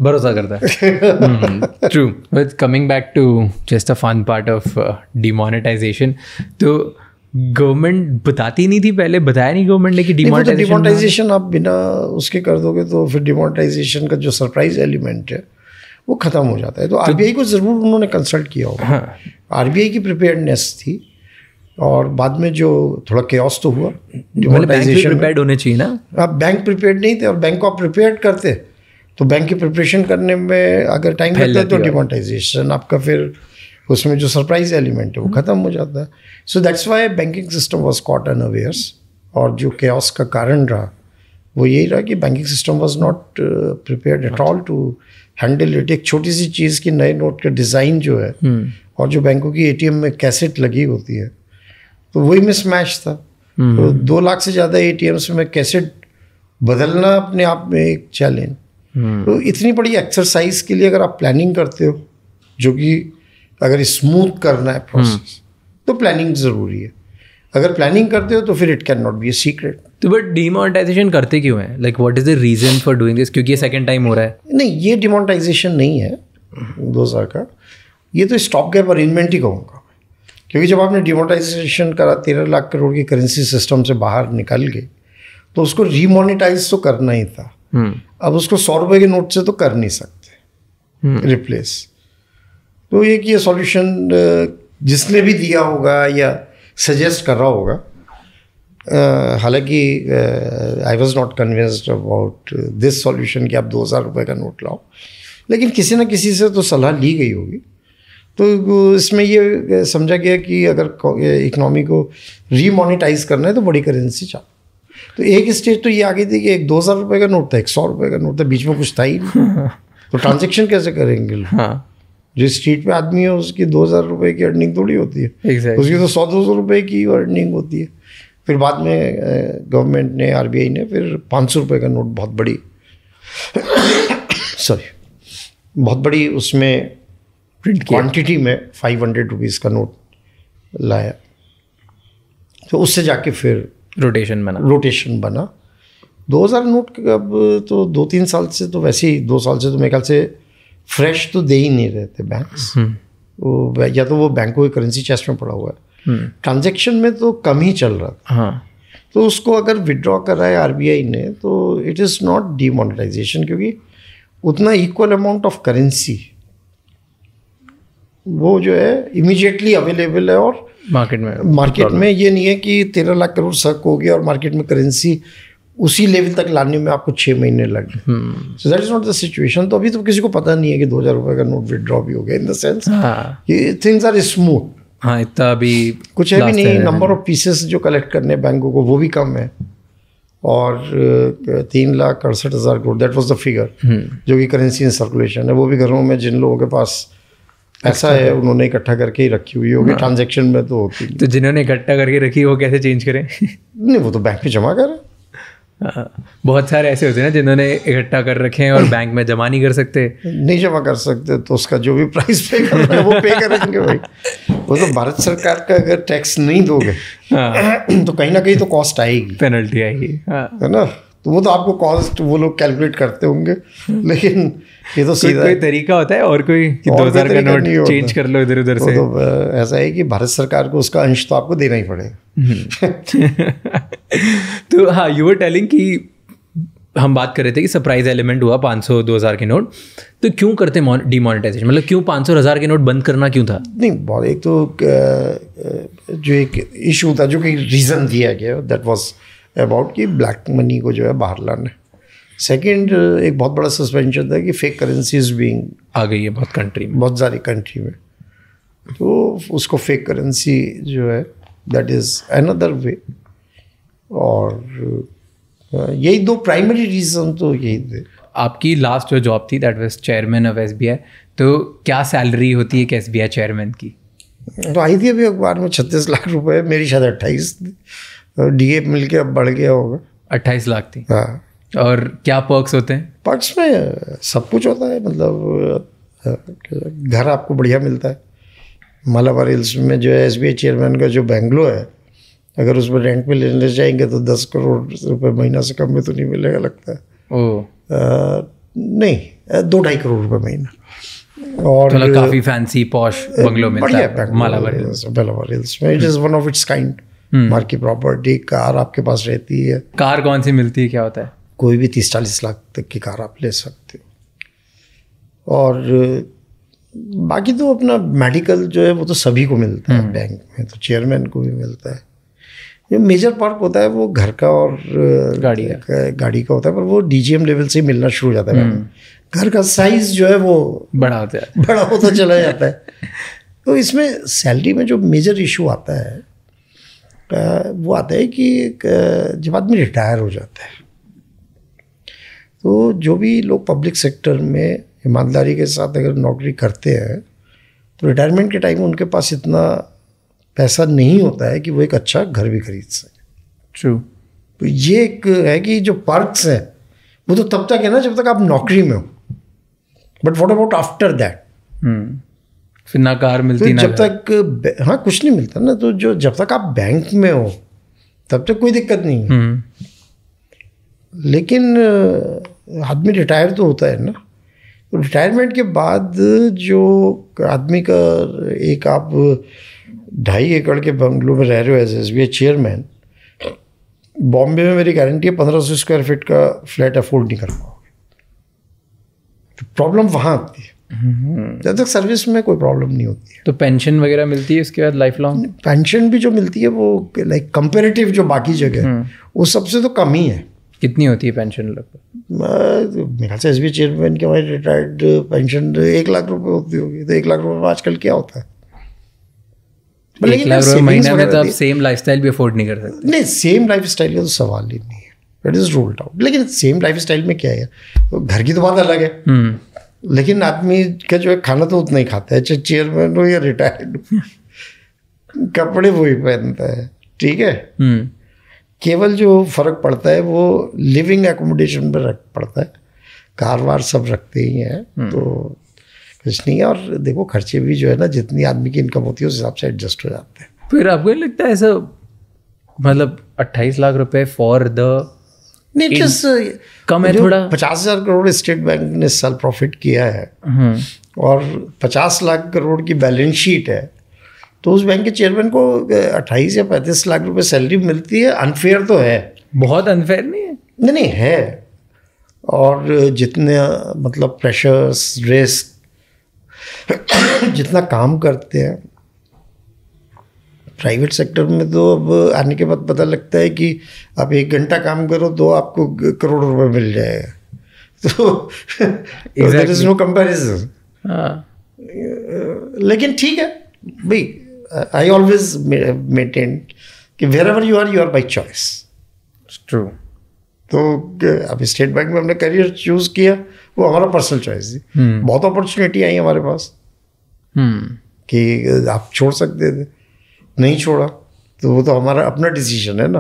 भरोसा करता है true but coming back to just a fun part of demonetization तो गवर्नमेंट बताती नहीं थी पहले बताया नहीं गवर्नमेंट ने कि डिमोनेटाइजेशन तो आप बिना उसके कर दोगे तो फिर डिमोनेटाइजेशन का जो सरप्राइज एलिमेंट है वो ख़त्म हो जाता है तो, तो आर को ज़रूर उन्होंने कंसल्ट किया होगा हाँ। आर की प्रिपेयरनेस थी और बाद में जो थोड़ा केस तो हुआ डिमोनेटाइजेशन मतलब प्रिपेयर्ड होने चाहिए ना आप बैंक प्रिपेयर्ड नहीं थे और बैंक को आप प्रिपेयर्ड करते तो बैंक की प्रिपरेशन करने में अगर टाइम लगता है तो डिमोटाइजेशन तो- आपका फिर उसमें जो सरप्राइज एलिमेंट है वो हम्म। ख़त्म हो जाता है so that's why banking system was caught unawares और जो क्यास का कारण रहा वो यही रहा कि banking system was not prepare at all to handle it एक छोटी सी चीज़ की नए नोट का डिज़ाइन जो है हम्म। और जो बैंकों की ए में कैसेट लगी होती है तो वही मिसमैच था हम्म। तो दो लाख से ज़्यादा ए टी में कैसेट बदलना अपने आप में एक चैलेंज हम्म। तो इतनी बड़ी एक्सरसाइज के लिए अगर आप प्लानिंग करते हो जो कि अगर स्मूथ करना है प्रोसेस हम्म। तो प्लानिंग ज़रूरी है अगर प्लानिंग करते हो तो फिर it can not be a secret तो बट डिमोनेटाइजेशन करते क्यों है like what is the reason for doing this क्योंकि ये सेकंड टाइम हो रहा है नहीं ये डिमोनेटाइजेशन नहीं है दो हज़ार का ये तो स्टॉप गैप अरेंजमेंट ही कहूँगा क्योंकि जब आपने डिमोनेटाइजेशन करा तेरह लाख करोड़ की करेंसी सिस्टम से बाहर निकल गए तो उसको रिमोनिटाइज तो करना ही था हम्म। अब उसको सौ रुपये के नोट से तो कर नहीं सकते रिप्लेस हम्म। तो एक ये सॉल्यूशन जिसने भी दिया होगा या सजेस्ट कर रहा होगा हालांकि I was not convinced about this solution कि आप दो हज़ार रुपये का नोट लाओ लेकिन किसी ना किसी से तो सलाह ली गई होगी तो इसमें ये समझा गया कि अगर इकनॉमी को रीमोनिटाइज करना है तो बड़ी करेंसी चाहिए तो एक स्टेज तो ये आ गई थी कि एक दो हज़ार रुपये का नोट था एक सौ रुपये का नोट था बीच में कुछ था ही नहीं [laughs] तो ट्रांजेक्शन कैसे करेंगे हाँ जो स्ट्रीट पे आदमी है उसकी दो हज़ार रुपये की अर्निंग थोड़ी होती है exactly. उसकी तो सौ दो सौ रुपये की अर्निंग होती है फिर बाद में गवर्नमेंट ने आर ने फिर पाँच सौ रुपये का नोट बहुत बड़ी सॉरी [coughs] बहुत बड़ी उसमें प्रिंट क्वान्टिटी में फाइव हंड्रेड रुपीज़ का नोट लाया तो उससे जाके फिर रोटेशन बना रोटेशन बना दो हज़ार नोट अब तो दो तीन साल से तो वैसे ही दो साल से तो मेरे ख्याल से फ्रेश तो दे ही नहीं रहे थे हम्म। बैंक या तो वो बैंकों की करेंसी चेस्ट में पड़ा हुआ है ट्रांजेक्शन हम्म। में तो कम ही चल रहा था हाँ तो उसको अगर विड्रॉ करा है आर ने तो इट इज़ नॉट डीमोनेटाइजेशन क्योंकि उतना इक्वल अमाउंट ऑफ करेंसी वो जो है इमीडिएटली अवेलेबल है और मार्केट में मार्केट में ये नहीं है कि तेरह लाख करोड़ सक हो गया और मार्केट में करेंसी उसी लेवल तक लाने में आपको छः महीने गए so that is not the situation तो अभी तो किसी को पता नहीं है कि दो हज़ार रुपये का नोट विदड्रॉ भी हो गया in the sense things are smooth हाँ इतना अभी कुछ है भी नहीं नंबर ऑफ पीसेस जो कलेक्ट करने बैंकों को वो भी कम है और तीन लाख अड़सठ हज़ार crore that was the figure जो कि करेंसी इन सर्कुलेशन है वो भी घरों में जिन लोगों के पास ऐसा अच्छा। है उन्होंने इकट्ठा करके ही रखी हुई होगी ट्रांजेक्शन हाँ। में तो होती तो जिन्होंने इकट्ठा करके रखी वो कैसे चेंज करें नहीं वो तो बैंक में जमा करें हाँ, बहुत सारे ऐसे होते हैं ना जिन्होंने इकट्ठा कर रखे हैं और बैंक [laughs] में जमा नहीं कर सकते नहीं जमा कर सकते तो उसका जो भी प्राइस पे कर रहे हैं वो पे करेंगे भाई वो तो भारत सरकार का अगर टैक्स नहीं दोगे हाँ। तो कहीं ना कहीं तो कॉस्ट आएगी पेनल्टी आएगी है ना तो वो तो आपको कॉस्ट तो वो लोग कैलकुलेट करते होंगे [laughs] लेकिन ये तो सीधा कोई तरीका होता है और कोई दो हजार का नोट चेंज कर लो इधर उधर से तो, तो ऐसा है कि भारत सरकार को उसका अंश तो आपको देना ही पड़ेगा हम्म। [laughs] तो हाँ यू वर टेलिंग कि हम बात कर रहे थे कि सरप्राइज एलिमेंट हुआ पाँच सौ दो हजार के नोट तो क्यों करते डिमोनिटाइजेशन मतलब क्यों पाँच सौ हजार के नोट बंद करना क्यों था नहीं बहुत एक तो जो एक इशू था जो कि रीज़न दिया गया दैट वाज अबाउट कि ब्लैक मनी को जो है बाहर लाना है सेकेंड एक बहुत बड़ा सस्पेंशन था कि फेक करेंसीज बींग आ गई है बहुत कंट्री में बहुत सारी कंट्री में तो उसको फेक करेंसी जो है दैट इज़ अनदर वे और यही दो प्राइमरी रीज़न तो यही थे आपकी लास्ट जो जॉब थी that was chairman of S तो क्या सैलरी होती है एस एस चेयरमैन की तो आई थी अभी अखबार में छत्तीस लाख रुपए मेरी शायद अट्ठाईस डी एफ मिल के अब बढ़ गया होगा अट्ठाईस लाख थी हाँ और क्या पर्क्स होते हैं पर्क्स में सब कुछ होता है मतलब हाँ, घर आपको बढ़िया मिलता है मालाबार हिल्स में जो है एस बी चेयरमैन का जो बेंगलो है अगर उसमें रेंट पे लेने जाएंगे तो दस करोड़ रुपए महीना से कम में तो नहीं मिलेगा लगता है ओ। आ, नहीं दो ढाई करोड़ रुपए महीना और तो काफी फैंसी पॉश बंगलो मिलता है मालाबार हिल्स मालाबार हिल्स में it is one of its kind बाहर हम्म। की प्रॉपर्टी कार आपके पास रहती है कार कौन सी मिलती है क्या होता है कोई भी तीस चालीस लाख तक की कार आप ले सकते हो और बाकी तो अपना मेडिकल जो है वो तो सभी को मिलता है बैंक हम्म। में तो चेयरमैन को भी मिलता है जो मेजर पार्क होता है वो घर का और गाड़ी का गाड़ी का होता है पर वो डीजीएम लेवल से मिलना शुरू हो जाता है हम्म। घर का साइज जो है वो बड़ा होता है बड़ा होता चला जाता है तो इसमें सैलरी में जो मेजर इशू आता है वो आता है कि जब आदमी रिटायर हो जाता है तो जो भी लोग पब्लिक सेक्टर में ईमानदारी के साथ अगर नौकरी करते हैं तो रिटायरमेंट के टाइम उनके पास इतना पैसा नहीं होता है कि वो एक अच्छा घर भी खरीद सकें ट्रू तो ये एक है कि जो पर्क्स हैं वो तो तब तक है ना जब तक आप नौकरी में हो but what about after that फिर ना कार मिलती तो ना जब तक हाँ कुछ नहीं मिलता ना तो जो जब तक आप बैंक में हो तब तक कोई दिक्कत नहीं है हम्म। लेकिन आदमी रिटायर तो होता है ना तो रिटायरमेंट के बाद जो आदमी का एक आप ढाई एकड़ के बंगलों में रह रहे हो as S B chairman Bombay में मेरी गारंटी है पंद्रह सौ स्क्वायर फीट का फ्लैट अफोर्ड नहीं कर पाओगे तो प्रॉब्लम वहाँ आती है हम्म। जब तक सर्विस में कोई प्रॉब्लम नहीं होती है तो पेंशन वगैरह मिलती है उसके बाद लाइफ लॉन्ग पेंशन भी जो मिलती है वो लाइक कंपेरेटिव जो बाकी जगह है हम्म। वो सबसे तो कम ही है कितनी होती है पेंशन लगभग मेरा से एस बी चेयरमैन के हमारी रिटायर्ड पेंशन एक लाख रुपए होती होगी तो एक लाख रुपए आजकल क्या होता है एक लाख रुपए सेम तो लाइफस्टाइल भी अफोर्ड नहीं कर सकते नहीं तो सवाल ही है लेकिन सेम लाइफ स्टाइल में क्या है घर की तो बात अलग है हम्म। लेकिन आदमी का जो है खाना तो उतना ही खाता है चाहे चेयरमैन हो या रिटायर्ड हो [laughs] कपड़े वही पहनता है ठीक है हम्म। केवल जो फ़र्क पड़ता है वो लिविंग एकोमोडेशन पर रख पड़ता है कार वार सब रखते ही हैं हम्म। तो कुछ नहीं है और देखो खर्चे भी जो है ना जितनी आदमी की इनकम होती है उस हिसाब से एडजस्ट हो जाते हैं फिर आपको लगता है ऐसा मतलब अट्ठाईस लाख रुपए फॉर द नहीं uh, कम है थोड़ा पचास हजार करोड़ स्टेट बैंक ने इस साल प्रॉफिट किया है हम्म। और पचास लाख करोड़ की बैलेंस शीट है तो उस बैंक के चेयरमैन को अट्ठाईस या पैंतीस लाख रुपए सैलरी मिलती है अनफेयर तो है बहुत अनफेयर नहीं है नहीं नहीं है और जितने मतलब प्रेशर्स रिस्क जितना काम करते हैं प्राइवेट सेक्टर में तो अब आने के बाद पता लगता है कि आप एक घंटा काम करो तो आपको करोड़ रुपए मिल जाएगा [laughs] तो देर इज नो कंपेरिजन लेकिन ठीक है भाई आई ऑलवेज मेंटेन कि wherever you are you are by choice true तो अब स्टेट बैंक में हमने करियर चूज किया वो हमारा पर्सनल चॉइस थी बहुत अपॉर्चुनिटी आई हमारे पास हम्म। कि आप छोड़ सकते थे नहीं छोड़ा तो वो तो हमारा अपना डिसीजन है ना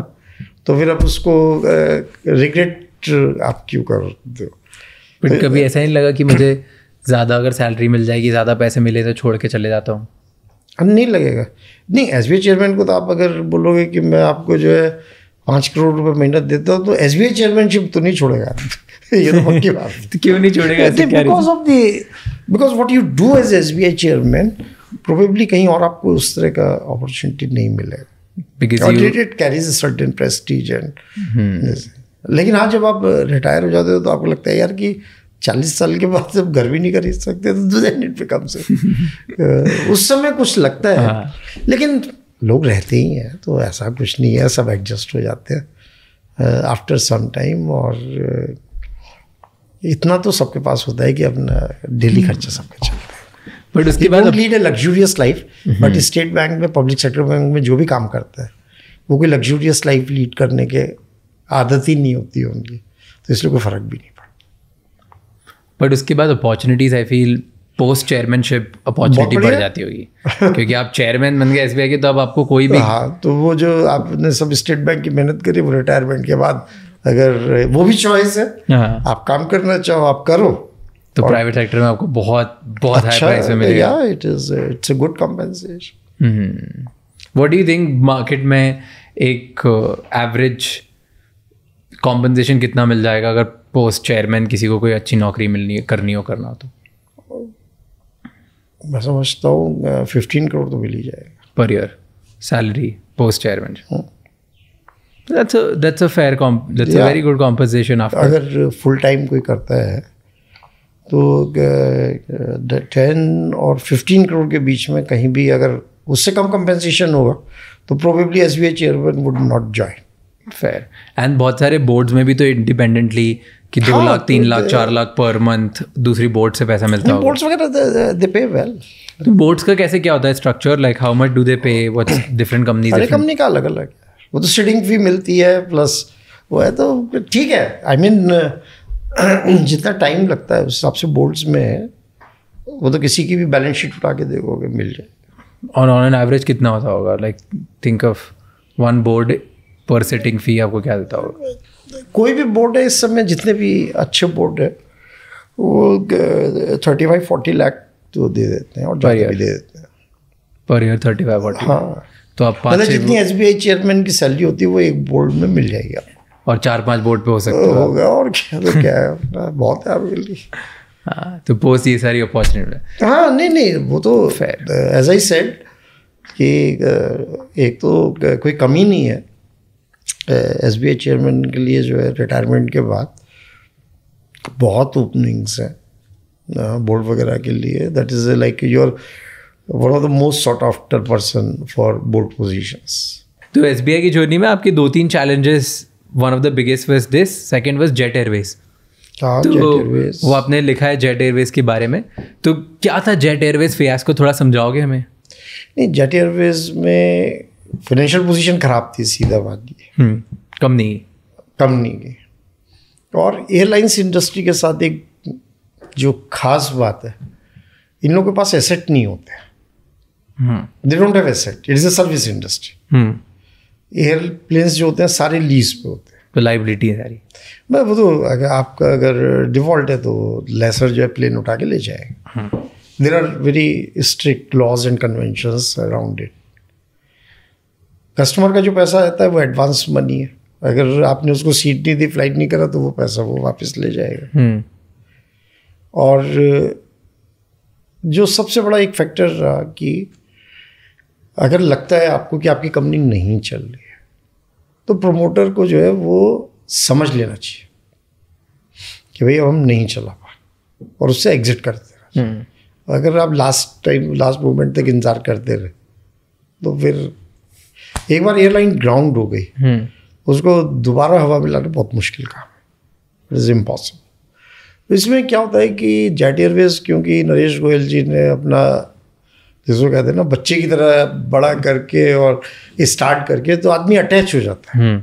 तो फिर आप उसको रिग्रेट आप क्यों कर दो बट तो, कभी ऐसा नहीं लगा कि मुझे ज़्यादा अगर सैलरी मिल जाएगी ज़्यादा पैसे मिले तो छोड़ के चले जाता हूँ नहीं लगेगा नहीं एस चेयरमैन को तो आप अगर बोलोगे कि मैं आपको जो है पाँच करोड़ रुपए महीना देता हूँ तो एस चेयरमैनशिप तो नहीं छोड़ेगा [laughs] ये तो [laughs] बात तो क्यों नहीं छोड़ेगा because of the because what you do as S chairman probably कहीं और आपको उस तरह का अपॉर्चुनिटी नहीं मिलेगा सर्टेन प्रेस्टीज एंड लेकिन हाँ जब आप रिटायर हो जाते हो तो आपको लगता है यार कि चालीस साल के बाद जब घर भी नहीं खरीद सकते तो पे कम से उस समय कुछ लगता है हाँ। लेकिन लोग रहते ही हैं तो ऐसा कुछ नहीं है सब एडजस्ट हो जाते हैं आफ्टर सम टाइम और इतना तो सबके पास होता है कि अपना डेली खर्चा सबका चलता है बट उसके बाद lead a luxurious life but State bank में पब्लिक सेक्टर बैंक में जो भी काम करता है वो कोई लग्जूरियस लाइफ लीड करने के आदत ही नहीं होती है उनकी तो इसलिए कोई फ़र्क भी नहीं पड़ता बट उसके बाद opportunities I feel post chairmanship opportunity बढ़ जाती होगी क्योंकि आप चेयरमैन बन गए एस के तो अब आपको कोई भी हाँ तो वो जो आपने सब स्टेट बैंक की मेहनत करी वो रिटायरमेंट के बाद अगर वो भी चॉइस है हाँ। आप काम करना चाहो आप करो तो प्राइवेट सेक्टर में आपको बहुत बहुत अच्छा हाई प्राइस में मिलेगा it is it's a good compensation what do you think market में एक एवरेज uh, कितना मिल जाएगा अगर पोस्ट चेयरमैन किसी को कोई अच्छी नौकरी मिलनी करनी हो करना तो मैं समझता हूँ फिफ्टीन uh, करोड़ तो मिल ही जाएगा पर year salary post chairman that's a that's a fair comp that's yeah. a very good compensation after अगर फुल टाइम कोई करता है तो टेन और फिफ्टीन करोड़ के बीच में कहीं भी अगर उससे कम कम्पेंसेशन होगा तो probably S B I chairman would not join fair and बहुत सारे बोर्ड्स में भी तो इंडिपेंडेंटली कि दो हाँ, लाख तीन तो लाख चार लाख पर मंथ दूसरी बोर्ड से पैसा मिलता है बोर्ड्स वगैरह दे पे वेल तो बोर्ड्स का कैसे क्या होता है structure like how much do they pay what's different companies हर कंपनी का अलग अलग वो तो सीडिंग फी मिलती है प्लस वो है तो ठीक है आई I मीन mean, [clears throat] जितना टाइम लगता है उस हिसाब से बोर्ड्स में है वो तो किसी की भी बैलेंस शीट उठा के देखोगे मिल जाए और ऑन एन एवरेज कितना होता होगा like think of one board पर सेटिंग फी आपको क्या देता होगा कोई भी बोर्ड है इस समय जितने भी अच्छे बोर्ड है वो थर्टी फाइव फोर्टी लैख तो दे देते हैं और पर ईयर दे देते हैं per year thirty five forty हाँ तो आप मतलब जितनी एस बी आई चेयरमैन की सैलरी होती है वो एक बोर्ड में मिल जाएगी आपको और चार पांच बोर्ड पे हो सकते हो गया और क्या तो क्या है बहुत है आपके लिए हाँ तो पोस्ट ये सारी अपॉर्चुनिटी है हाँ नहीं नहीं वो तो एज आई सेड कि एक तो कोई कमी नहीं है एस बी आई चेयरमैन के लिए जो है रिटायरमेंट के बाद बहुत ओपनिंग्स हैं बोर्ड वगैरह के लिए that is like your one of the most sought after person for board positions तो एस की जर्नी में आपके दो तीन challenges one of the biggest was this second was Jet Airways तो वो आपने लिखा है जेट एयरवेज के बारे में तो क्या था जेट एयरवेज फियास को थोड़ा समझाओगे हमें नहीं जेट एयरवेज में फाइनेंशियल पोजीशन ख़राब थी सीधा बात ये हम्म, कम नहीं कम नहीं है और एयरलाइंस इंडस्ट्री के साथ एक जो खास बात है इन लोगों के पास एसेट नहीं होते they don't have asset it is a service industry airplanes जो होते हैं सारे लीज पे होते हैं तो लाइबिलिटी है सारी मैं वो तो अगर आपका अगर डिफॉल्ट है तो लेसर जो है प्लेन उठा के ले जाएगा there are very strict laws and conventions around it customer का जो पैसा रहता है वो एडवांस मनी है अगर आपने उसको सीट नहीं दी फ्लाइट नहीं करा तो वो पैसा वो वापस ले जाएगा हम्म। और जो सबसे बड़ा एक फैक्टर रहा कि अगर लगता है आपको कि आपकी कंपनी नहीं चल रही है तो प्रोमोटर को जो है वो समझ लेना चाहिए कि भाई अब हम नहीं चला पाए और उससे एग्जिट करते रहे हम्म। अगर आप लास्ट टाइम लास्ट मोमेंट तक इंतज़ार करते रहे तो फिर एक बार एयरलाइन ग्राउंड हो गई हम्म। उसको दोबारा हवा में लाना बहुत मुश्किल काम है इट इज़ इम्पॉसिबल इसमें क्या होता है कि जेट एयरवेज क्योंकि नरेश गोयल जी ने अपना जिसको कहते हैं ना बच्चे की तरह बड़ा करके और स्टार्ट करके तो आदमी अटैच हो जाता है हम्म।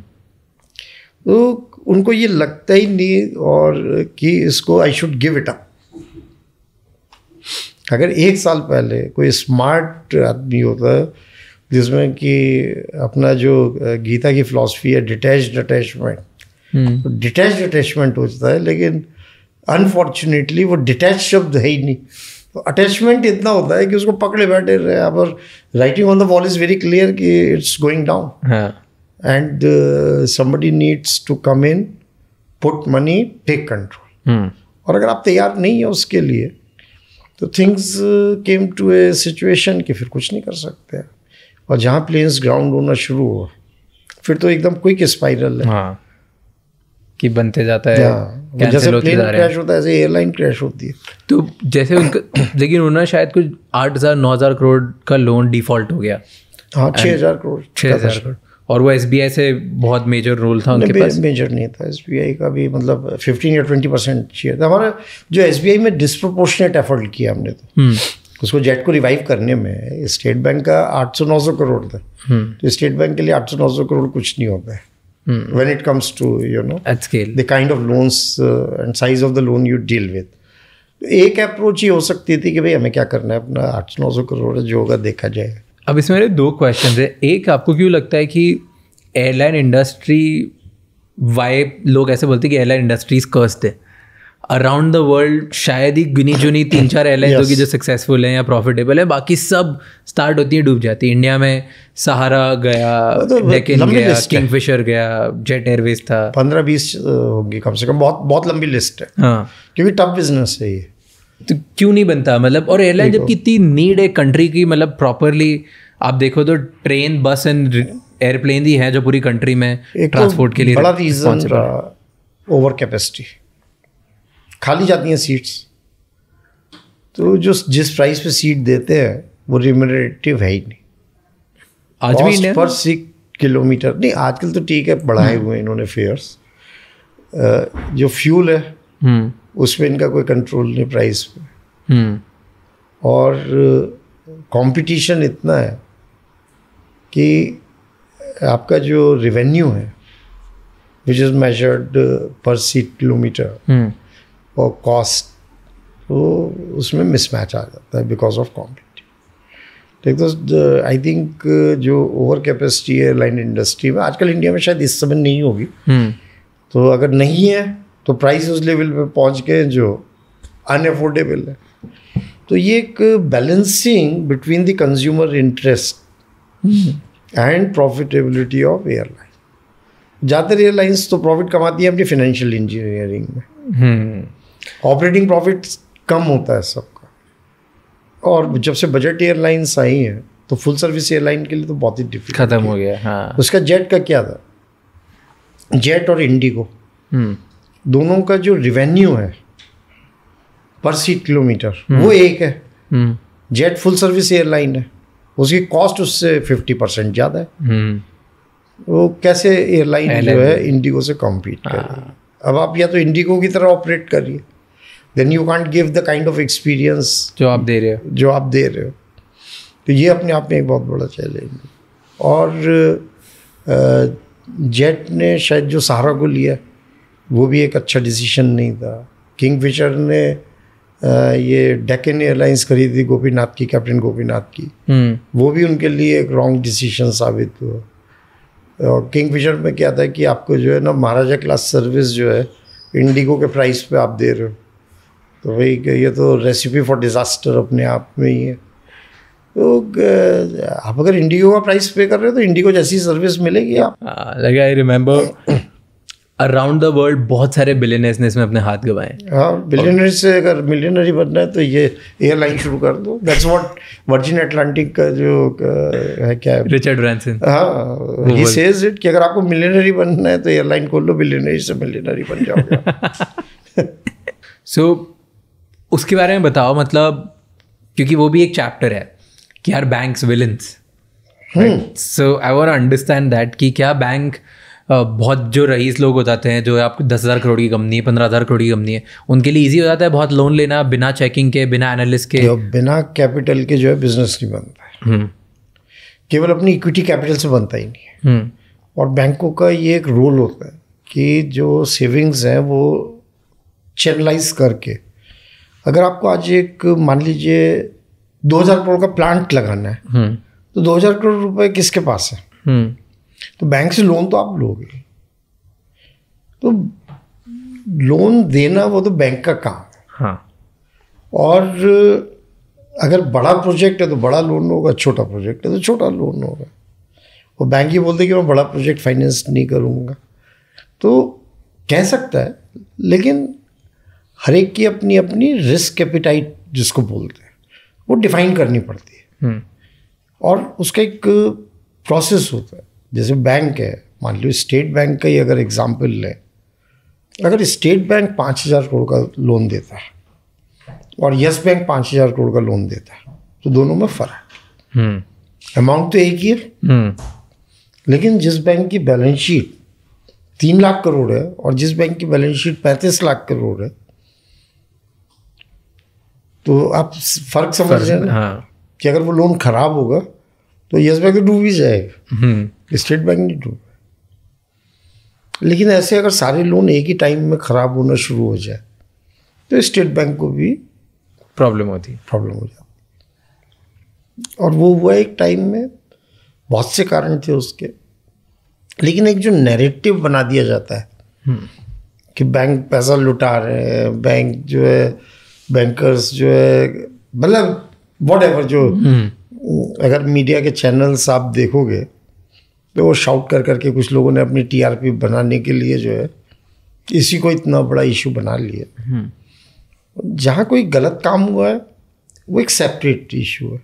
तो उनको ये लगता ही नहीं और कि इसको I should give it up अगर एक साल पहले कोई स्मार्ट आदमी होता जिसमें कि अपना जो गीता की फिलॉसफी है डिटैच अटैचमेंट डिटैच अटैचमेंट हो जाता है लेकिन अनफॉर्चुनेटली वो डिटैच शब्द है ही नहीं तो अटैचमेंट इतना होता है कि उसको पकड़े बैठे रहे आप और writing on the wall is very clear कि it's going down and somebody needs to come in put money take control और अगर आप तैयार नहीं हो उसके लिए तो things came to a situation कि फिर कुछ नहीं कर सकते और जहाँ प्लेन्स ग्राउंड होना शुरू हुआ फिर तो एकदम क्विक स्पाइरल है हाँ. कि बनते जाता है जैसे प्लेन क्रैश होता है ऐसे एयरलाइन क्रैश होती है तो जैसे उनका [coughs] लेकिन उन्होंने शायद कुछ आठ हज़ार नौ हज़ार करोड़ का लोन डिफॉल्ट हो गया हाँ छः हज़ार करोड़ छः हज़ार करोड़ और वो एस से बहुत मेजर रोल था उनके पास मेजर नहीं था एस का भी मतलब फिफ्टीन या ट्वेंटी परसेंट शेयर था हमारा जो एस में डिस्प्रोपोर्शनेट एफर्ट किया हमने तो हम्म। उसको जेट को रिवाइव करने में स्टेट बैंक का 800 सौ करोड़ था हम्म। तो स्टेट बैंक के लिए 800 सौ करोड़ कुछ नहीं होता है mm. when it comes to you know at scale the kind of loans uh, and size of the loan you deal with एक अप्रोच ही हो सकती थी कि भाई हमें क्या करना है अपना आठ नौ सौ करोड़ जो होगा देखा जाए अब इसमें मेरे दो क्वेश्चन है एक आपको क्यों लगता है कि एयरलाइन इंडस्ट्री वाई लोग ऐसे बोलते हैं कि एयरलाइन इंडस्ट्रीज कर्स्ट है अराउंड द वर्ल्ड शायद ही गिनी चुनी तीन चार एयरलाइन yes. होगी जो सक्सेसफुल है या प्रॉफिटेबल है बाकी सब स्टार्ट होती है डूब जाती हाँ, तो है इंडिया में सहारा गया डेकन गया किंगफिशर गया जेट एयरवेज था पंद्रह बीस होगी कम से कम बहुत बहुत लंबी लिस्ट है हाँ क्योंकि टफ बिजनेस है ये तो क्यों नहीं बनता मतलब और एयरलाइन जब कितनी नीड है कंट्री की मतलब प्रॉपरली आप देखो तो ट्रेन बस एंड एयरप्लेन ही है जो पूरी कंट्री में ट्रांसपोर्ट तो के लिए बड़ा रीजन ओवर कैपेसिटी खाली जाती हैं सीट्स तो जो जिस प्राइस पे सीट देते हैं वो रिमोनेटिव है ही नहीं आज भी नहीं पर सिक्स किलोमीटर नहीं आजकल तो ठीक है बढ़ाए हम्म। हुए इन्होंने फेयर्स जो फ्यूल है हम्म। उसमें इनका कोई कंट्रोल नहीं प्राइस पे हम्म। और कंपटीशन इतना है कि आपका जो रेवेन्यू है which is measured per seat kilometer और कॉस्ट तो उसमें मिसमैच आ जाता है बिकॉज ऑफ कॉम्पिटिटिव तो आई थिंक तो, uh, uh, जो ओवर कैपेसिटी है एयरलाइन इंडस्ट्री में आजकल इंडिया में शायद इस समय नहीं होगी हम्म। तो अगर नहीं है तो प्राइस उस लेवल पे पहुंच गए जो अनएफोर्डेबल है तो ये एक balancing between the consumer interest and profitability of airline ज़्यादातर एयरलाइंस तो प्रॉफिट कमाती है अपनी फाइनेंशियल इंजीनियरिंग में हम्म। ऑपरेटिंग प्रॉफिट कम होता है सबका और जब से बजट एयरलाइंस आई हैं तो फुल सर्विस एयरलाइन के लिए तो बहुत ही डिफिकल्ट खत्म हो गया हाँ उसका जेट का क्या था जेट और इंडिगो हम्म। दोनों का जो रिवेन्यू है पर सीट किलोमीटर वो हम्म। एक है जेट फुल सर्विस एयरलाइन है उसकी कॉस्ट उससे फिफ्टी परसेंट ज़्यादा है हम्म। वो कैसे एयरलाइन जो है इंडिगो से कॉम्पीट हाँ। अब आप या तो इंडिगो की तरह ऑपरेट करिए then you can't give the kind of experience जो आप दे रहे हो जो आप दे रहे हो तो ये अपने आप में एक बहुत बड़ा चैलेंज है और जेट ने शायद जो सहारा को लिया वो भी एक अच्छा डिसीजन नहीं था किंग फिशर ने ये डेकन एयरलाइंस खरीदी गोपीनाथ की कैप्टन गोपीनाथ की हम्म। वो भी उनके लिए एक रॉन्ग डिसीजन साबित हुआ और किंग फिशर में क्या था कि आपको जो है ना महाराजा क्लास सर्विस जो है इंडिगो के प्राइस पे आप दे रहे हो तो भाई ये तो रेसिपी फॉर डिज़ास्टर अपने आप में ही है तो आप अगर इंडिगो का प्राइस पे कर रहे हो तो इंडिगो जैसी सर्विस मिलेगी आप हाँ, लगे I remember around the world बहुत सारे बिलियनर्स ने इसमें अपने हाथ गवाए हाँ बिलियनर से अगर मिलियनरी बनना है तो ये एयरलाइन शुरू कर दो दैट्स व्हाट वर्जिन अटलांटिक का जो है क्या है रिचर्ड ब्रांसन हाँ ही सेज इट कि अगर आपको मिलियनरी बनना है तो एयरलाइन खोल लो बिलियनरी से मिलियनरी बन जाओ सो [laughs] so, उसके बारे में बताओ मतलब क्योंकि वो भी एक चैप्टर है कि यार banks villains so I want understand that कि क्या बैंक बहुत जो रईस लोग हो जाते हैं जो आपको दस हज़ार करोड़ की कंपनी है पंद्रह हज़ार करोड़ की कंपनी है उनके लिए ईजी हो जाता है बहुत लोन लेना बिना चेकिंग के बिना एनालिस्ट के बिना कैपिटल के जो है बिजनेस नहीं बनता है हम्म। केवल अपनी इक्विटी कैपिटल से बनता ही नहीं है हम्म। और बैंकों का ये एक रोल होता है कि जो सेविंग्स हैं वो चैनलाइज करके अगर आपको आज एक मान लीजिए दो हज़ार करोड़ का प्लांट लगाना है हम्म। तो दो हज़ार करोड़ रुपए किसके पास है हम्म। तो बैंक से लोन तो आप लोगे तो लोन देना वो तो बैंक का काम है हाँ। और अगर बड़ा प्रोजेक्ट है तो बड़ा लोन होगा छोटा प्रोजेक्ट है तो छोटा लोन होगा वो बैंक ये बोलते कि मैं बड़ा प्रोजेक्ट फाइनेंस नहीं करूँगा तो कह सकता है लेकिन हर एक की अपनी अपनी रिस्क एपिटाइट जिसको बोलते हैं वो डिफाइन करनी पड़ती है हम्म। और उसका एक प्रोसेस होता है जैसे बैंक है मान लो स्टेट बैंक का ही अगर एग्जाम्पल लें अगर स्टेट बैंक पाँच हज़ार करोड़ का लोन देता है और यस बैंक पाँच हज़ार करोड़ का लोन देता है तो दोनों में फ़र्क है अमाउंट हम्म। तो एक ही है हम्म। लेकिन जिस बैंक की बैलेंस शीट तीन लाख करोड़ है और जिस बैंक की बैलेंस शीट पैंतीस लाख करोड़ है तो आप फर्क समझ रहे हैं हाँ कि अगर वो लोन खराब होगा तो यस बैंक तो डूब ही जाएगा हम्म। स्टेट बैंक नहीं डूब लेकिन ऐसे अगर सारे लोन एक ही टाइम में खराब होना शुरू हो जाए तो स्टेट बैंक को भी प्रॉब्लम होती प्रॉब्लम हो जाती और वो हुआ एक टाइम में बहुत से कारण थे उसके लेकिन एक जो नैरेटिव बना दिया जाता है हम्म। कि बैंक पैसा लुटा रहे हैं बैंक जो है बैंकर्स जो है मतलब वॉट एवर जो हम्म। अगर मीडिया के चैनल्स आप देखोगे तो वो शाउट कर करके कुछ लोगों ने अपनी टीआरपी बनाने के लिए जो है इसी को इतना बड़ा इशू बना लिया हम्म। जहाँ कोई गलत काम हुआ है वो एक सेपरेट इशू है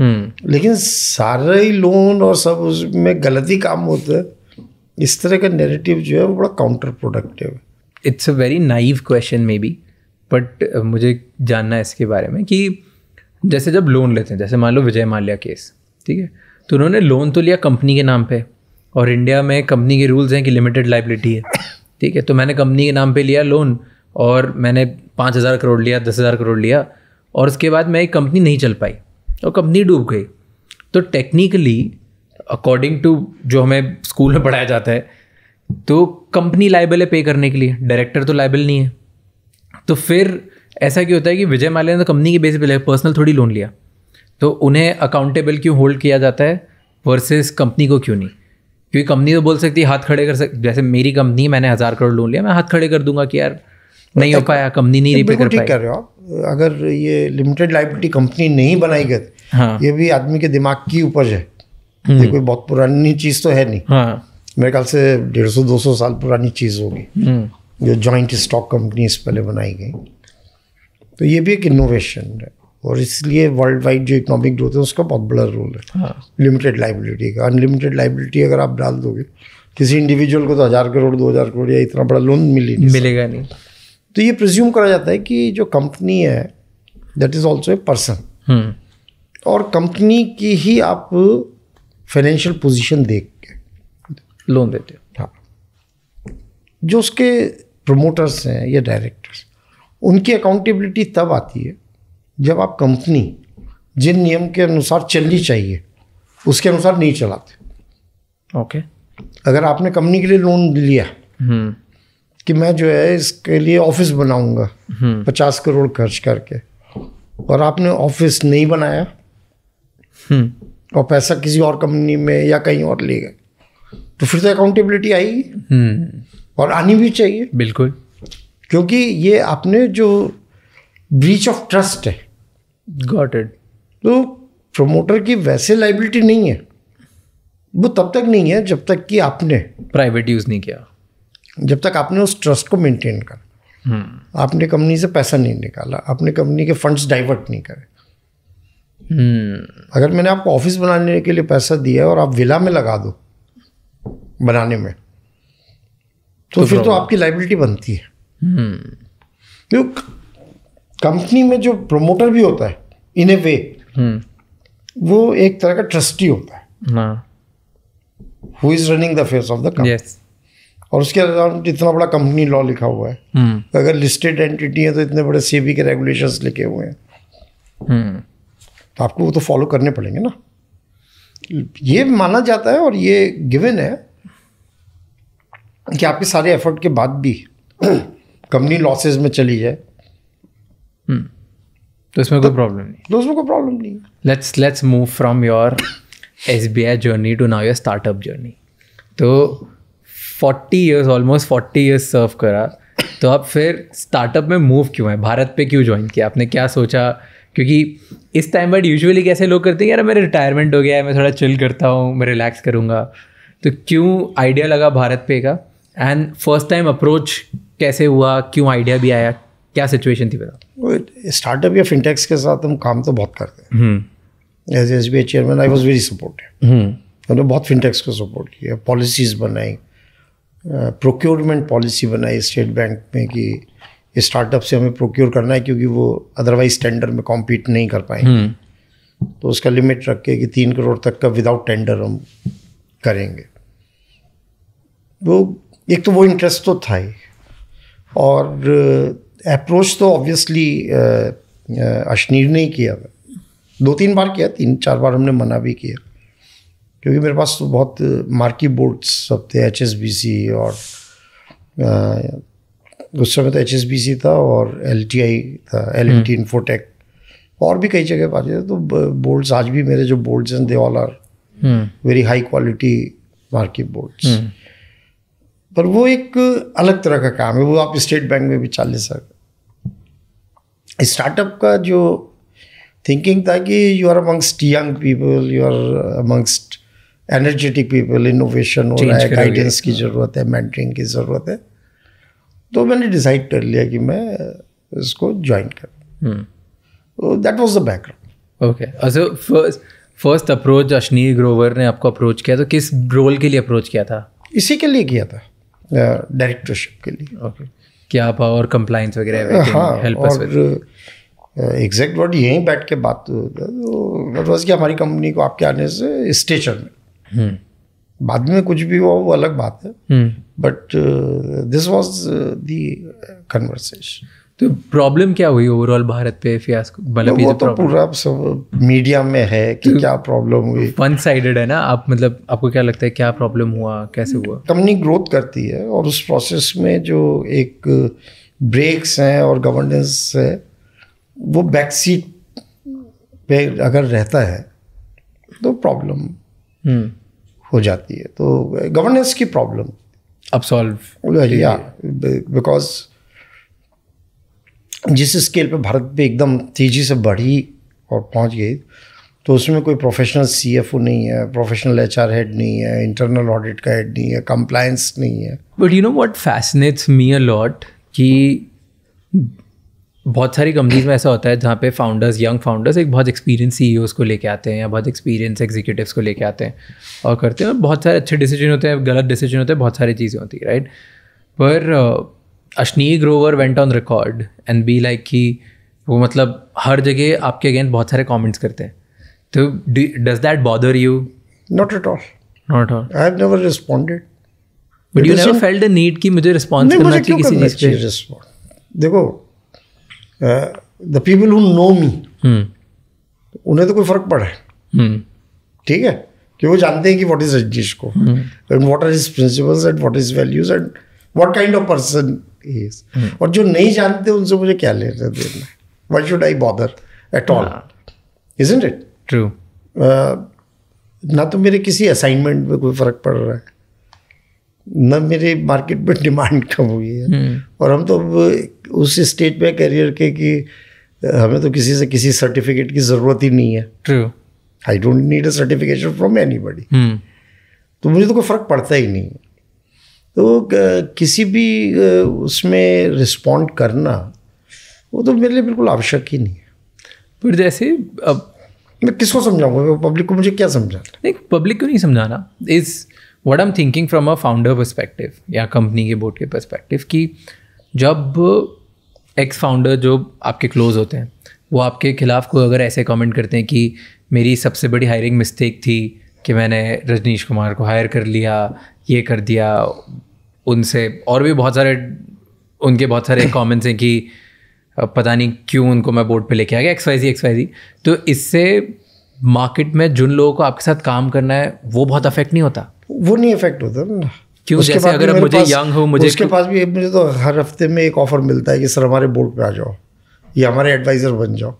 हम्म। लेकिन सारे ही लोन और सब उसमें गलत ही काम होते हैं इस तरह का नेरेटिव जो है वो बड़ा काउंटर प्रोडक्टिव है it's a very naive question maybe but uh, मुझे जानना है इसके बारे में कि जैसे जब लोन लेते हैं जैसे मान लो विजय माल्या केस ठीक है तो उन्होंने लोन तो लिया कंपनी के नाम पे और इंडिया में कंपनी के रूल्स हैं कि लिमिटेड लाइबिलिटी है ठीक है तो मैंने कंपनी के नाम पे लिया लोन और मैंने पाँच हज़ार करोड़ लिया दस हज़ार करोड़ लिया और उसके बाद मैं एक कंपनी नहीं चल पाई और कंपनी डूब गई तो टेक्निकली अकॉर्डिंग टू जो हमें स्कूल में पढ़ाया जाता है तो कंपनी लाइबल है पे करने के लिए डायरेक्टर तो लाइबल नहीं है तो फिर ऐसा क्यों होता है कि विजय माल्या ने तो कंपनी के बेस पे पर्सनल थोड़ी लोन लिया तो उन्हें अकाउंटेबल क्यों होल्ड किया जाता है वर्सेस कंपनी को क्यों नहीं क्योंकि कंपनी तो बोल सकती है हाथ खड़े कर सकती जैसे मेरी कंपनी मैंने हज़ार करोड़ लोन लिया मैं हाथ खड़े कर दूंगा कि यार नहीं हो पाया कंपनी नहीं रिपे कर पाया कर रहे हो अगर ये लिमिटेड लाइबिलिटी कंपनी नहीं बनाई गई हाँ ये भी आदमी के दिमाग की उपज है ये हम्म। कोई बहुत पुरानी चीज़ तो है नहीं हाँ मेरे ख्याल से डेढ़ सौ दो सौ साल पुरानी चीज़ होगी हम्म। जो जॉइंट स्टॉक कंपनीज पहले बनाई गई तो ये भी एक इनोवेशन है और इसलिए वर्ल्ड वाइड जो इकोनॉमिक ग्रोथ है उसका बहुत बड़ा रोल है लिमिटेड हाँ। लाइबिलिटी का अनलिमिटेड लाइबिलिटी अगर आप डाल दोगे किसी इंडिविजुअल को तो हज़ार करोड़ दो हज़ार करोड़ या इतना बड़ा लोन मिल ही नहीं मिलेगा नहीं तो ये प्रिज्यूम करा जाता है कि जो कंपनी है that is also a person और कंपनी की ही आप फाइनेंशियल पोजिशन देख के लोन देते हो हाँ जो उसके प्रमोटर्स हैं या डायरेक्टर्स उनकी अकाउंटेबिलिटी तब आती है जब आप कंपनी जिन नियम के अनुसार चलनी चाहिए उसके अनुसार नहीं चलाते ओके okay. अगर आपने कंपनी के लिए लोन लिया hmm. कि मैं जो है इसके लिए ऑफिस बनाऊंगा hmm. पचास करोड़ खर्च करके और आपने ऑफिस नहीं बनाया hmm. और पैसा किसी और कंपनी में या कहीं और ले गए तो फिर तो अकाउंटेबिलिटी आएगी और आनी भी चाहिए बिल्कुल क्योंकि ये आपने जो ब्रीच ऑफ ट्रस्ट है गॉट इट तो प्रोमोटर की वैसे लाइबिलिटी नहीं है वो तब तक नहीं है जब तक कि आपने प्राइवेट यूज़ नहीं किया जब तक आपने उस ट्रस्ट को मेंटेन कर hmm. आपने कंपनी से पैसा नहीं निकाला आपने कंपनी के फंड्स डाइवर्ट नहीं करे hmm. अगर मैंने आपको ऑफिस बनाने के लिए पैसा दिया है और आप विला में लगा दो बनाने में तो फिर तो आपकी लाइबिलिटी बनती है हम्म। कंपनी में जो प्रमोटर भी होता है इन ए वे वो एक तरह का ट्रस्टी होता है who is running the face of the company और उसके अलावा इतना बड़ा कंपनी लॉ लिखा हुआ है तो अगर लिस्टेड एंटिटी है तो इतने बड़े सेबी के रेगुलेशन लिखे हुए हैं हम्म। तो आपको वो तो फॉलो करने पड़ेंगे ना ये माना जाता है और ये गिवन है कि आपके सारे एफर्ट के बाद भी कंपनी [clears throat] लॉसेज में चली जाए hmm. तो इसमें कोई प्रॉब्लम तो नहीं तो उसमें कोई प्रॉब्लम नहीं let's let's move from your S B I journey to now your startup journey तो forty years almost forty years serve करा तो आप फिर स्टार्टअप में मूव क्यों है भारत पे क्यों ज्वाइन किया आपने क्या सोचा क्योंकि इस टाइम बट यूजुअली कैसे लोग करते हैं यार मेरा रिटायरमेंट हो गया है मैं थोड़ा चिल करता हूँ मैं रिलैक्स करूँगा तो क्यों आइडिया लगा भारत पे का एंड फर्स्ट टाइम अप्रोच कैसे हुआ क्यों आइडिया भी आया क्या सिचुएशन थी बता स्टार्टअप या फिनटेक्स के साथ हम काम तो बहुत करते हैं as S B I chairman I was very supported हमने बहुत फिनटेक्स को सपोर्ट किया पॉलिसीज बनाई प्रोक्योरमेंट पॉलिसी बनाई स्टेट बैंक में कि स्टार्टअप से हमें प्रोक्योर करना है क्योंकि वो अदरवाइज टेंडर में कॉम्पीट नहीं कर पाएंगे हम्म। तो उसका लिमिट रख के कि तीन करोड़ तक का विदाउट टेंडर हम करेंगे वो एक तो वो इंटरेस्ट तो था ही और अप्रोच uh, तो ऑब्वियसली अश्नीर uh, uh, ने ही किया दो तीन बार किया तीन चार बार हमने मना भी किया क्योंकि मेरे पास तो बहुत मार्की बोर्ड्स सब थे एच एस बी सी और उस समय तो एच एस बी सी था और एल टी आई था एल एन टी इन्फोटेक और भी कई जगह पाते थे तो बोर्ड्स आज भी मेरे जो बोर्ड्स हैं they all are very high quality marquee boards पर वो एक अलग तरह का काम है वो आप स्टेट बैंक में भी चाल सकते स्टार्टअप का जो थिंकिंग था कि you are amongst young people you are amongst energetic people innovation हो रहा है गाइडेंस की हाँ। ज़रूरत है मैंटरिंग की ज़रूरत है तो मैंने डिसाइड कर लिया कि मैं इसको ज्वाइन करूँ that was the background okay first approach Ashneer Grover ने आपको अप्रोच किया तो किस रोल के लिए अप्रोच किया था इसी के लिए किया था डायरेक्टरशिप के लिए ओके okay. क्या आप और कंप्लाइंस वगैरह हाँ हेल्प एग्जैक्ट वर्ड यहीं बैठ के बात दैट तो, तो, तो कि हमारी कंपनी को आपके आने से स्टेशन में हम्म। बाद में कुछ भी हुआ वो अलग बात है but this was the conversation तो प्रॉब्लम क्या हुई ओवरऑल भारत पे फियास्को मतलब वो तो पूरा सब मीडिया में है कि तो क्या प्रॉब्लम हुई वन साइडेड है ना आप मतलब आपको क्या लगता है क्या प्रॉब्लम हुआ कैसे हुआ कंपनी ग्रोथ करती है और उस प्रोसेस में जो एक ब्रेक्स हैं और गवर्नेंस है वो बैक सीट पे अगर रहता है तो प्रॉब्लम हम्म। हो जाती है तो गवर्नेंस की प्रॉब्लम अब सॉल्व या बिकॉज जिस स्केल पे भारत पे एकदम तेज़ी से बढ़ी और पहुंच गई तो उसमें कोई प्रोफेशनल सीएफओ नहीं है प्रोफेशनल एचआर हेड नहीं है इंटरनल ऑडिट का हेड नहीं है कंप्लाइंस नहीं है but you know what fascinates me a lot कि बहुत सारी कंपनीज में ऐसा होता है जहाँ पे फाउंडर्स यंग फाउंडर्स एक बहुत एक्सपीरियंस सी e को लेके आते हैं या बहुत एक्सपीरियंस एग्जीक्यूटिव को लेके आते हैं और करते हैं और बहुत सारे अच्छे डिसीजन होते हैं गलत डिसीजन होते हैं बहुत सारी चीज़ें होती है राइट पर uh, Ashneer Grover went on record and be like कि वो मतलब हर जगह आपके अगेंस्ट बहुत सारे कॉमेंट्स करते हैं तो does that bother you not at all not all I have never responded but you never felt the need कि मुझे रिस्पांस करना चाहिए किसी चीज पे देखो the people who know me उन्हें तो कोई फर्क पड़ा है हम्म। ठीक है कि वो जानते हैं कि व्हाट इज रजनीश को and what are his principles and what is values and what kind of person is और जो नहीं जानते उनसे मुझे क्या लेना देना why should I bother at all is it true ना तो मेरे किसी असाइनमेंट में कोई फर्क पड़ रहा है ना मेरे मार्केट में डिमांड [laughs] कम हुई है hmm. और हम तो उस स्टेज पे करियर के कि uh, हमें तो किसी से किसी सर्टिफिकेट की ज़रूरत ही नहीं है true I don't need a certification from anybody तो मुझे तो कोई फ़र्क पड़ता ही नहीं है तो किसी भी उसमें रिस्पॉन्ड करना वो तो मेरे लिए बिल्कुल आवश्यक ही नहीं है फिर जैसे अब मैं किसको समझाऊंगा पब्लिक को मुझे क्या समझाना नहीं पब्लिक को नहीं समझाना is what am thinking from a founder perspective या कंपनी के बोर्ड के परस्पेक्टिव कि जब एक्स फाउंडर जो आपके क्लोज होते हैं वो आपके खिलाफ को अगर ऐसे कमेंट करते हैं कि मेरी सबसे बड़ी हायरिंग मिस्टेक थी कि मैंने रजनीश कुमार को हायर कर लिया ये कर दिया उनसे और भी बहुत सारे उनके बहुत सारे कॉमेंट्स [coughs] हैं कि पता नहीं क्यों उनको मैं बोर्ड पे लेके आ गया X Y Z X Y Z तो इससे मार्केट में जिन लोगों को आपके साथ काम करना है वो बहुत अफेक्ट नहीं होता वो नहीं अफेक्ट होता ना क्यों उसके जैसे अगर मुझे यंग हो मुझे उसके पास भी मुझे तो हर हफ्ते में एक ऑफर मिलता है कि सर हमारे बोर्ड पे आ जाओ या हमारे एडवाइज़र बन जाओ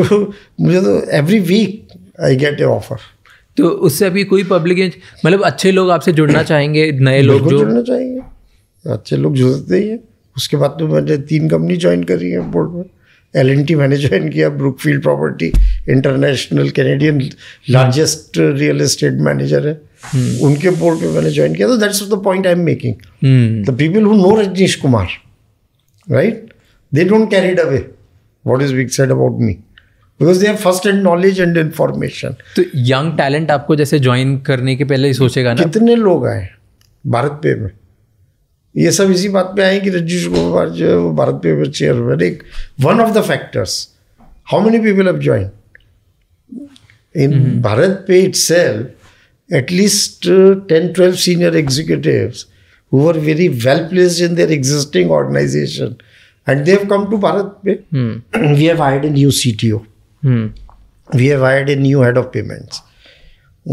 तो मुझे तो every week I get a offer तो उससे अभी कोई पब्लिक मतलब अच्छे लोग आपसे जुड़ना चाहेंगे नए लोग जो जुड़ना चाहेंगे अच्छे लोग जुड़ते ही हैं उसके बाद तो मैंने तीन कंपनी ज्वाइन करी है बोर्ड में एल एन टी मैंने ज्वाइन किया Brookfield property international Canadian largest real estate manager है उनके बोर्ड में मैंने ज्वाइन किया तो that's the point I am making the people who know Rajnish Kumar right they don't carried away what is big said about me because they first hand knowledge and information तो यंग टैलेंट आपको जैसे ज्वाइन करने के पहले ही सोचेगा ना कितने लोग आए भारत पे में ये सब इसी बात पे आए कि रजीश कुमार जो है वो भारत पे में चेयरमैन एक one of the factors how many people have join in BharatPe itself at least ten twelve senior executives who were very well placed in their existing organization and come to BharatPe we have hired have hired C T O we have hired a new head of payments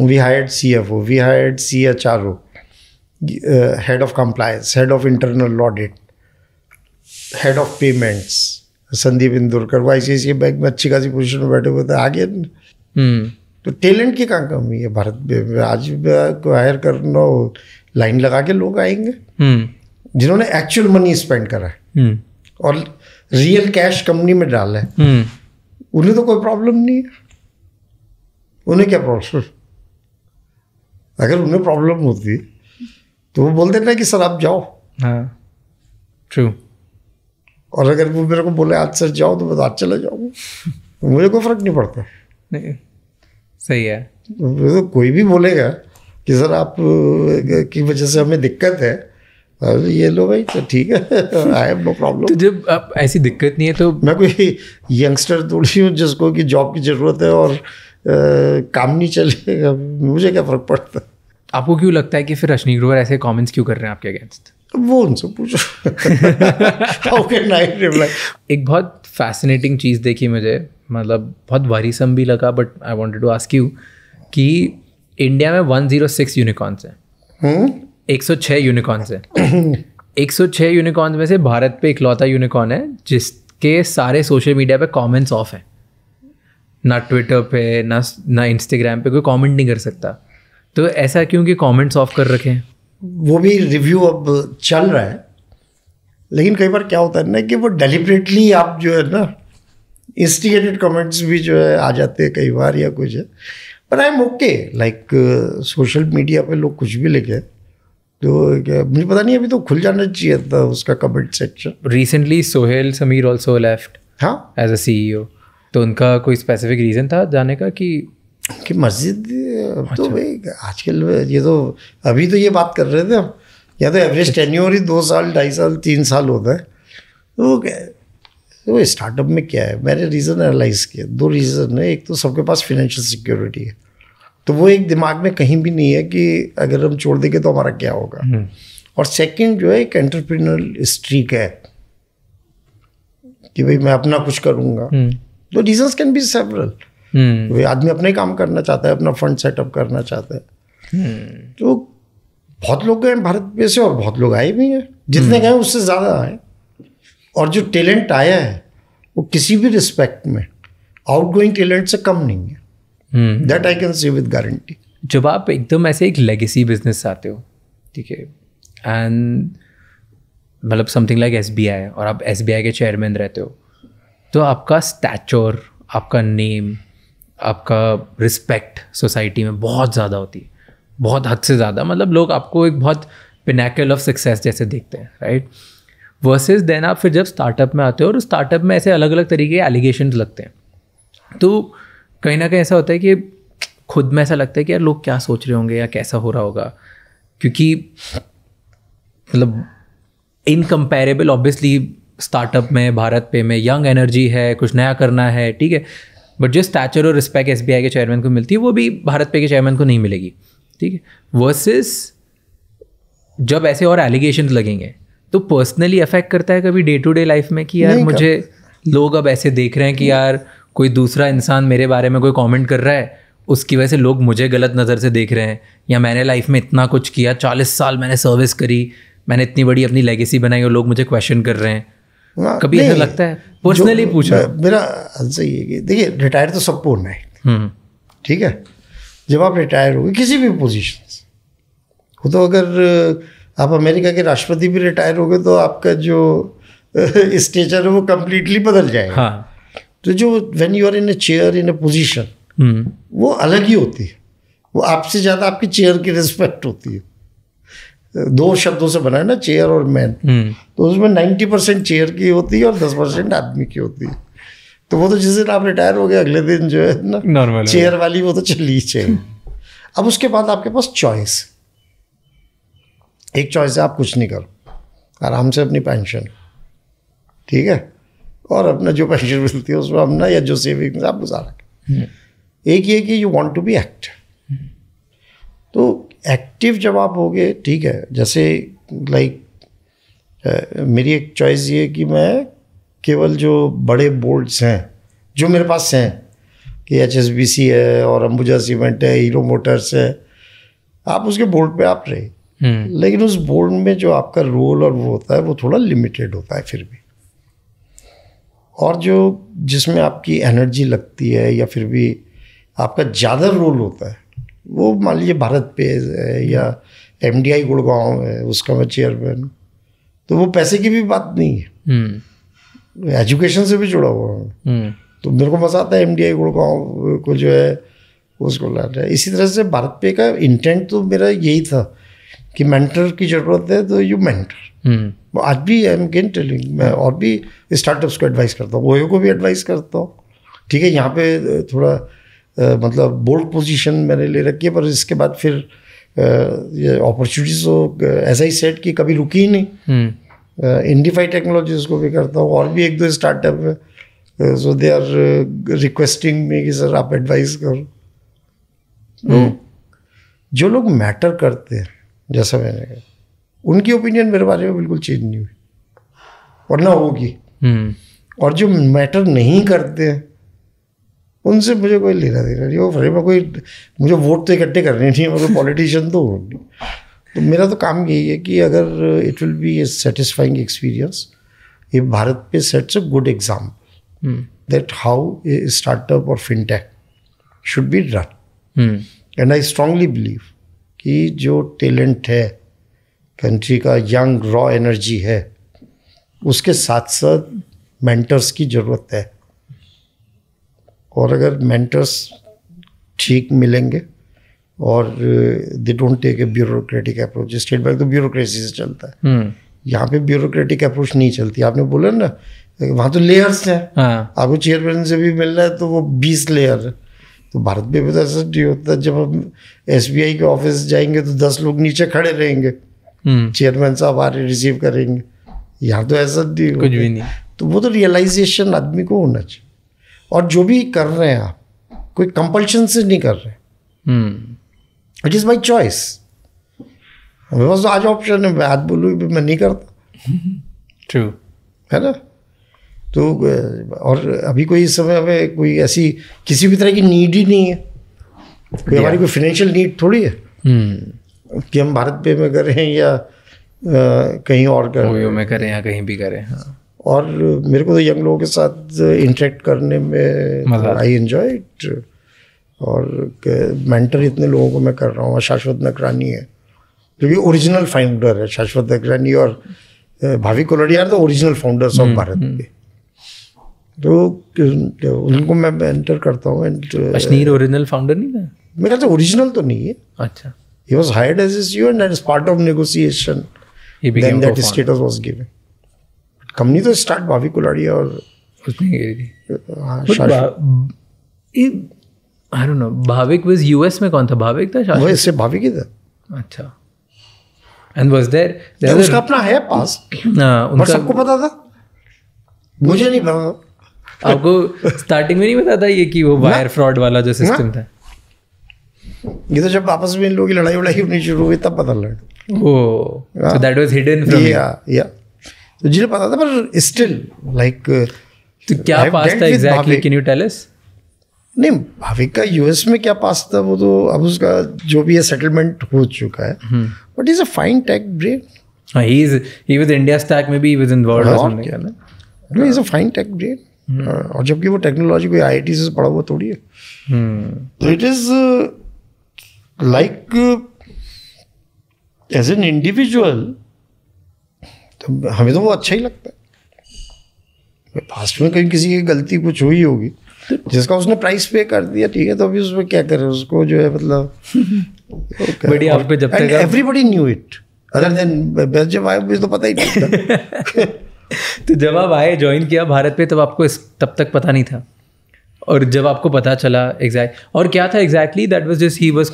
we hired C F O we hired C H R O head of compliance head of internal audit head of payments Sandeep Indurkar वो I C I C bank में अच्छी खासी पोजिशन में बैठे हुए थे आगे hmm. तो टैलेंट की कहाँ कमी है भारत में आज को हायर करना हो लाइन लगा के लोग आएंगे hmm. जिन्होंने एक्चुअल मनी स्पेंड करा है hmm. और रियल कैश कंपनी में डाला है उन्हें तो कोई प्रॉब्लम नहीं है उन्हें क्या प्रॉब्लम अगर उन्हें प्रॉब्लम होती तो वो बोलते ना कि सर आप जाओ हाँ ट्रू और अगर वो मेरे को बोले आज सर जाओ तो मैं तो आज चला जाऊँगा तो मुझे कोई फर्क नहीं पड़ता नहीं सही है तो कोई भी बोलेगा कि सर आप की वजह से हमें दिक्कत है अरे ये लो भाई तो ठीक है आई हैव नो प्रॉब्लम तो जब आप ऐसी दिक्कत नहीं है तो मैं कोई यंगस्टर थोड़ी हूँ जिसको कि जॉब की ज़रूरत है और आ, काम नहीं चलेगा मुझे क्या फ़र्क पड़ता है आपको क्यों लगता है कि फिर रश्मि ग्रोवर ऐसे कमेंट्स क्यों कर रहे हैं आपके अगेंस्ट वो उनसे पूछो हाउ कैन आई रिप्लाई एक बहुत फैसिनेटिंग चीज़ देखी मुझे मतलब बहुत वरीसम भी लगा but I wanted to ask you कि इंडिया में 106 यूनिकॉर्न्स हैं हम्म? 106 यूनिकॉर्न्स हैं 106 यूनिकॉर्न्स में से भारत पे इकलौता यूनिकॉर्न है जिसके सारे सोशल मीडिया पे कमेंट्स ऑफ हैं ना ट्विटर पे ना ना इंस्टाग्राम पे कोई कमेंट नहीं कर सकता तो ऐसा क्यों कि कमेंट्स ऑफ कर रखे वो भी रिव्यू अब चल रहा है लेकिन कई बार क्या होता है ना कि वो डेलिबरेटली आप जो है ना इंस्टिगेटेड कमेंट्स भी जो है आ जाते हैं कई बार या कुछ है पर I am okay like social media पे लोग कुछ भी लिखे तो क्या मुझे पता नहीं अभी तो खुल जाना चाहिए था उसका comment section recently Sohail Sameer also left हाँ एज अ सी तो उनका कोई स्पेसिफिक रीज़न था जाने का कि कि मस्जिद तो अच्छा। तो भाई आजकल तो ये तो अभी तो ये बात कर रहे थे हम या तो एवरेज टेन्योर अच्छा। ही दो साल ढाई साल तीन साल होता है तो वो स्टार्टअप में क्या है मैंने रीज़न एनालाइज किया दो रीज़न है एक तो सबके पास फिनेंशियल सिक्योरिटी है तो वो एक दिमाग में कहीं भी नहीं है कि अगर हम छोड़ देंगे तो हमारा क्या होगा हम्म। और सेकंड जो है एक एंटरप्रेन्योरल स्ट्रीक है कि भाई मैं अपना कुछ करूंगा हम्म। तो रीजन कैन बी सेवरल आदमी अपने ही काम करना चाहता है अपना फंड सेटअप करना चाहता है हम्म। तो बहुत लोग गए भारत में से और बहुत लोग आए भी हैं जितने गए उससे ज़्यादा आए और जो टैलेंट आया है वो किसी भी रिस्पेक्ट में आउट गोइंग टैलेंट से कम नहीं है that I can say with guarantee जब आप एकदम ऐसे एक लेगेसी बिजनेस आते हो ठीक है एंड मतलब something like S B I और आप एस बी आई के चेयरमैन रहते हो तो आपका स्टैचर आपका नेम आपका रिस्पेक्ट सोसाइटी में बहुत ज़्यादा होती है बहुत हद से ज़्यादा मतलब लोग आपको एक बहुत पिनाकल ऑफ सक्सेस जैसे देखते हैं राइट वर्सेस देन आप फिर जब स्टार्टअप में आते हो और स्टार्टअप में ऐसे अलग अलग तरीके के एलिगेशन लगते हैं तो कहीं ना कहीं ऐसा होता है कि खुद में ऐसा लगता है कि यार लोग क्या सोच रहे होंगे या कैसा हो रहा होगा क्योंकि मतलब इनकम्पेरेबल ऑब्वियसली स्टार्टअप में भारत पे में यंग एनर्जी है कुछ नया करना है ठीक है बट जो स्टैचर और रिस्पेक्ट एस के चेयरमैन को मिलती है वो भी भारत पे के चेयरमैन को नहीं मिलेगी ठीक है वर्सेस जब ऐसे और एलिगेशन लगेंगे तो पर्सनली अफेक्ट करता है कभी डे टू डे लाइफ में कि यार मुझे लोग अब ऐसे देख रहे हैं कि यार कोई दूसरा इंसान मेरे बारे में कोई कमेंट कर रहा है उसकी वजह से लोग मुझे गलत नज़र से देख रहे हैं या मैंने लाइफ में इतना कुछ किया चालीस साल मैंने सर्विस करी मैंने इतनी बड़ी अपनी लेगेसी बनाई और लोग मुझे क्वेश्चन कर रहे हैं आ, हाँ, कभी ऐसा लगता है पर्सनली पूछा मेरा आंसर ये कि देखिए रिटायर तो सब पूर्ण है हम्म। ठीक है जब आप रिटायर हो किसी भी पोजिशन से वो तो अगर आप अमेरिका के राष्ट्रपति भी रिटायर हो गए तो आपका जो स्टेचर [laughs] है वो कम्प्लीटली बदल जाएगा हाँ तो जो when you are in a chair in a position वो अलग ही होती है वो आपसे ज़्यादा आपकी चेयर की रिस्पेक्ट होती है दो शब्दों से बना है ना चेयर और मैन hmm. तो उसमें नाइन्टी परसेंट चेयर की होती है और दस परसेंट आदमी की होती है तो वो तो जिस दिन आप रिटायर हो गए अगले दिन जो है ना नॉर्मल चेयर वाली वो तो चली चेयर अब उसके बाद आपके पास चॉइस एक चॉइस है आप कुछ नहीं करो आराम से अपनी पेंशन ठीक है और अपना जो पेंशन मिलती है उसमें अपना या जो सेविंग आप गुजारा करें हम्म। एक ये कि you want to be act तो एक्टिव जब आप हो गए ठीक है जैसे लाइक like, मेरी एक चॉइस ये कि मैं केवल जो बड़े बोर्ड्स हैं जो मेरे पास हैं कि एच है और अंबुजा सीमेंट है हीरो मोटर्स है आप उसके बोर्ड पे आप रहे हम्म। लेकिन उस बोर्ड में जो आपका रोल और वो होता है वो थोड़ा लिमिटेड होता है फिर भी और जो जिसमें आपकी एनर्जी लगती है या फिर भी आपका ज़्यादा रोल होता है वो मान लीजिए भारत पे है या एम डी आई गुड़गांव है उसका मैं चेयरमैन तो वो पैसे की भी बात नहीं है एजुकेशन हम्म। से भी जुड़ा हुआ हूँ हम्म। तो मेरे को मज़ा आता है एम डी आई गुड़गांव को जो है उसको लाना है इसी तरह से भारत पे का इंटेंट तो मेरा यही था कि मेंटर की ज़रूरत है तो यू मेंटर हम्म। आज भी आई एम गेन टेलिंग मैं और भी स्टार्टअप्स को एडवाइस करता हूँ ओयो को भी एडवाइस करता हूँ ठीक है यहाँ पे थोड़ा आ, मतलब बोल्ड पोजीशन मैंने ले रखी है पर इसके बाद फिर आ, ये अपॉर्चुनिटीज तो ऐसा ही सेट कि कभी रुकी ही नहीं इंडिफाई हम्म। टेक्नोलॉजीज को भी करता हूँ और भी एक दो स्टार्टअप है सो दे आर रिक्वेस्टिंग मी कि सर आप एडवाइस करो हम्म। तो जो लोग मैटर करते हैं जैसा मैंने कहा उनकी ओपिनियन मेरे बारे में बिल्कुल चेंज नहीं हुई वरना होगी हम्म। और जो मैटर नहीं करते हैं उनसे मुझे कोई लेना देना नहीं फिर मैं कोई मुझे वोट तो इकट्ठे करने नहीं है मैं पॉलिटिशियन तो, तो हूँ तो मेरा तो काम यही है कि अगर it will be a satisfying experience ये BharatPe sets a good example that how a startup और fintech should be run and I strongly believe कि जो टैलेंट है कंट्री का यंग रॉ एनर्जी है उसके साथ साथ मेंटर्स की ज़रूरत है और अगर मेंटर्स ठीक मिलेंगे और they don't take a bureaucratic approach state bank तो ब्यूरोक्रेसी से चलता है hmm. यहाँ पे ब्यूरोक्रेटिक अप्रोच नहीं चलती आपने बोला ना वहाँ तो लेयर्स हैं हाँ। आपको चेयरपर्सन से भी मिल रहा है तो वो बीस लेयर है तो भारत में भी तो ऐसा नहीं होता जब हम एस के ऑफिस जाएंगे तो दस लोग नीचे खड़े रहेंगे चेयरमैन हम्म। साहब आ रहे रिसीव करेंगे यहाँ तो ऐसा नहीं कुछ भी नहीं तो वो तो रियलाइजेशन आदमी को होना चाहिए और जो भी कर रहे हैं आप कोई कंपल्शन से नहीं कर रहे इट इज़ माई चॉइस बस आज ऑप्शन है मैं हाथ बोलूँ मैं नहीं करता ट्रू [laughs] है ना तो और अभी कोई इस समय हमें कोई ऐसी किसी भी तरह की नीड ही नहीं है कोई हमारी कोई फिनेंशियल नीड थोड़ी है hmm. कि हम भारत पे में करें या आ, कहीं और करें में करें या कहीं भी करें हाँ और मेरे को तो यंग लोगों के साथ इंटरेक्ट करने में आई एन्जॉय इट और मेंटर इतने लोगों को मैं कर रहा हूँ शाश्वत नकरानी है क्योंकि ओरिजिनल फाउंडर है शाश्वत नकरानी और भाभी कोलडियार तो original founders of Bharat hmm। के तो, तो उनको मैं एंटर करता हूँ अश्नीर ओरिजिनल फाउंडर नहीं था मेरे ख्याल से ओरिजिनल तो नहीं है अच्छा he was hired as a steward and as part of negotiation he became then that status was given company तो स्टार्ट भावी कुलाड़ी और हाँ, भाविक वाज यूएस में कौन था भाविक था वो इससे भाविक ही था अच्छा एंड वाज देयर उसका अपना है पास हाँ, उनका सबको पता था मुझे नहीं पता आपको स्टार्टिंग में नहीं पता था ये कि वो वायर फ्रॉड वाला जो सिस्टम था ये तो जब आपस में इन लोगों की लड़ाई वड़ाई होनी शुरू हुई तब पता लगा oh so that was hidden from yeah yeah तो जी पता था पर स्टिल लाइक तो क्या पास था exactly can you tell us नहीं भाविक का यूएस में क्या पास था वो तो अब उसका जो भी है सेटलमेंट हो चुका है but is a fintech brain he is he was India stack में भी ही वाज इन्वॉल्वड और समथिंग ना he is a fintech brain hmm. और जबकि वो टेक्नोलॉजी कोई आई से पढ़ा हुआ थोड़ी है तो it is like as an individual तो हमें तो वो अच्छा ही लगता है फास्ट में कहीं किसी की गलती कुछ हुई होगी जिसका उसने प्राइस पे कर दिया ठीक है तो अभी उसमें क्या करे उसको जो है मतलब बढ़िया everybody knew it other than जब आए मुझे तो पता ही नहीं [laughs] [laughs] तो जब आप आए ज्वाइन किया भारत पे तब आपको इस तब तक पता नहीं था और जब आपको पता चला एग्जैक्ट और क्या था exactly that was just he was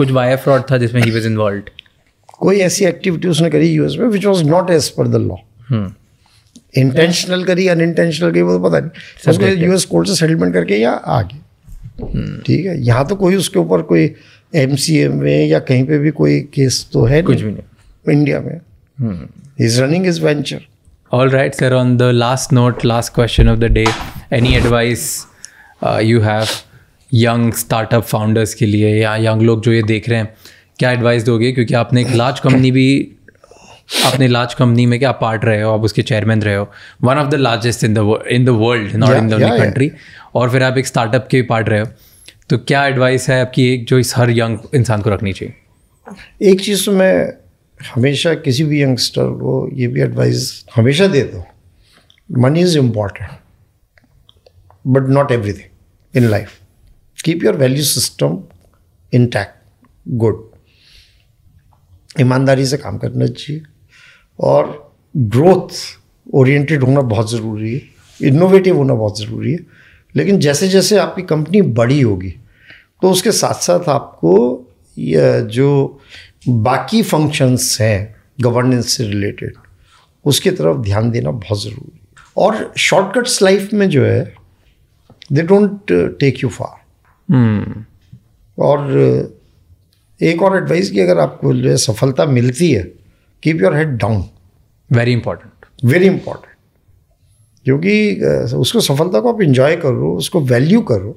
कुछ वायर फ्रॉड था जिसमें ही वाज इन्वॉल्व कोई ऐसी एक्टिविटी उसने करी यूएस में which was not as per the law intentional करी अनइंटेंशनल करी वो तो पता नहीं उसके यूएस कोर्ट से सेटलमेंट करके या आगे हम्म। ठीक है यहाँ तो कोई उसके ऊपर कोई एम में या कहीं पे भी कोई केस तो है कुछ भी नहीं इंडिया में is running is venture All right, sir. On the last note, last question of the day, any advice uh, you have young startup founders के लिए या young लोग जो ये देख रहे हैं क्या एडवाइस दोगे क्योंकि आपने एक लार्ज कंपनी भी आपने लार्ज कंपनी में क्या पार्ट रहे हो आप उसके चेयरमैन रहे हो one of the largest in the in the world not in the only country और फिर आप एक स्टार्टअप के भी पार्ट रहे हो तो क्या एडवाइस है आपकी एक जो इस हर यंग इंसान को रखनी चाहिए एक चीज़ तो मैं हमेशा किसी भी यंगस्टर को ये भी एडवाइस हमेशा दे दो money is important but not everything in life keep your value system intact good ईमानदारी से काम करना चाहिए और ग्रोथ ओरिएंटेड होना बहुत ज़रूरी है इनोवेटिव होना बहुत ज़रूरी है लेकिन जैसे जैसे आपकी कंपनी बड़ी होगी तो उसके साथ साथ आपको यह जो बाकी फंक्शंस हैं गवर्नेंस से रिलेटेड उसकी तरफ ध्यान देना बहुत ज़रूरी है और शॉर्टकट्स लाइफ में जो है they don't take you far और uh, एक और एडवाइस की अगर आपको जो है सफलता मिलती है keep your head down very important very important क्योंकि uh, उसको सफलता को आप इंजॉय करो उसको वैल्यू करो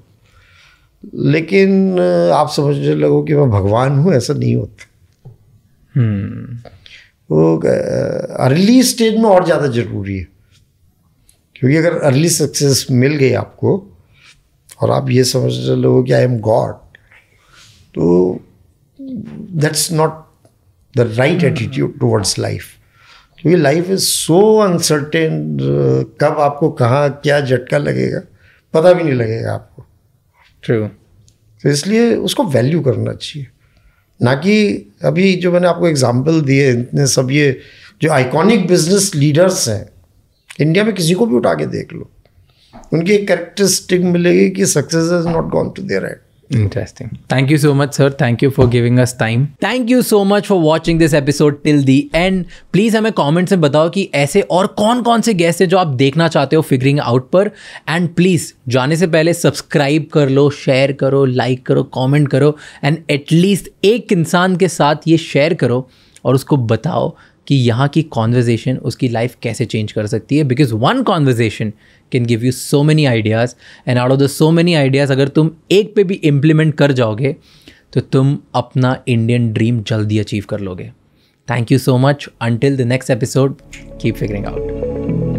लेकिन uh, आप समझने लगो कि मैं भगवान हूँ ऐसा नहीं होता वो अर्ली स्टेज में और ज़्यादा ज़रूरी है क्योंकि अगर अर्ली सक्सेस मिल गई आपको और आप ये समझ लो कि आई एम गॉड तो that's not the right attitude towards life क्योंकि लाइफ इज सो अनसर्टेन कब आपको कहाँ क्या झटका लगेगा पता भी नहीं लगेगा आपको ट्रू तो इसलिए उसको वैल्यू करना चाहिए ना कि अभी जो मैंने आपको एग्जाम्पल दिए इतने सब ये जो आइकॉनिक बिजनेस लीडर्स हैं इंडिया में किसी को भी उठा के देख लो उनकी एक करेक्टरिस्टिक मिलेगी कि success is not gone to their head Interesting. Thank you so much, sir. Thank you for giving us time. Thank you so much for watching this episode till the end. Please हमें comments में बताओ कि ऐसे और कौन कौन से गेस्ट हैं जो आप देखना चाहते हो फिगरिंग आउट पर एंड प्लीज़ जाने से पहले सब्सक्राइब कर लो शेयर करो लाइक करो कमेंट करो एंड एटलीस्ट एक इंसान के साथ ये शेयर करो और उसको बताओ कि यहाँ की कॉन्वर्जेसन उसकी लाइफ कैसे चेंज कर सकती है because one conversation can give you so many ideas and out of the so many ideas अगर तुम एक पे भी इम्प्लीमेंट कर जाओगे तो तुम अपना इंडियन ड्रीम जल्दी अचीव कर लोगे thank you so much until the next episode keep figuring out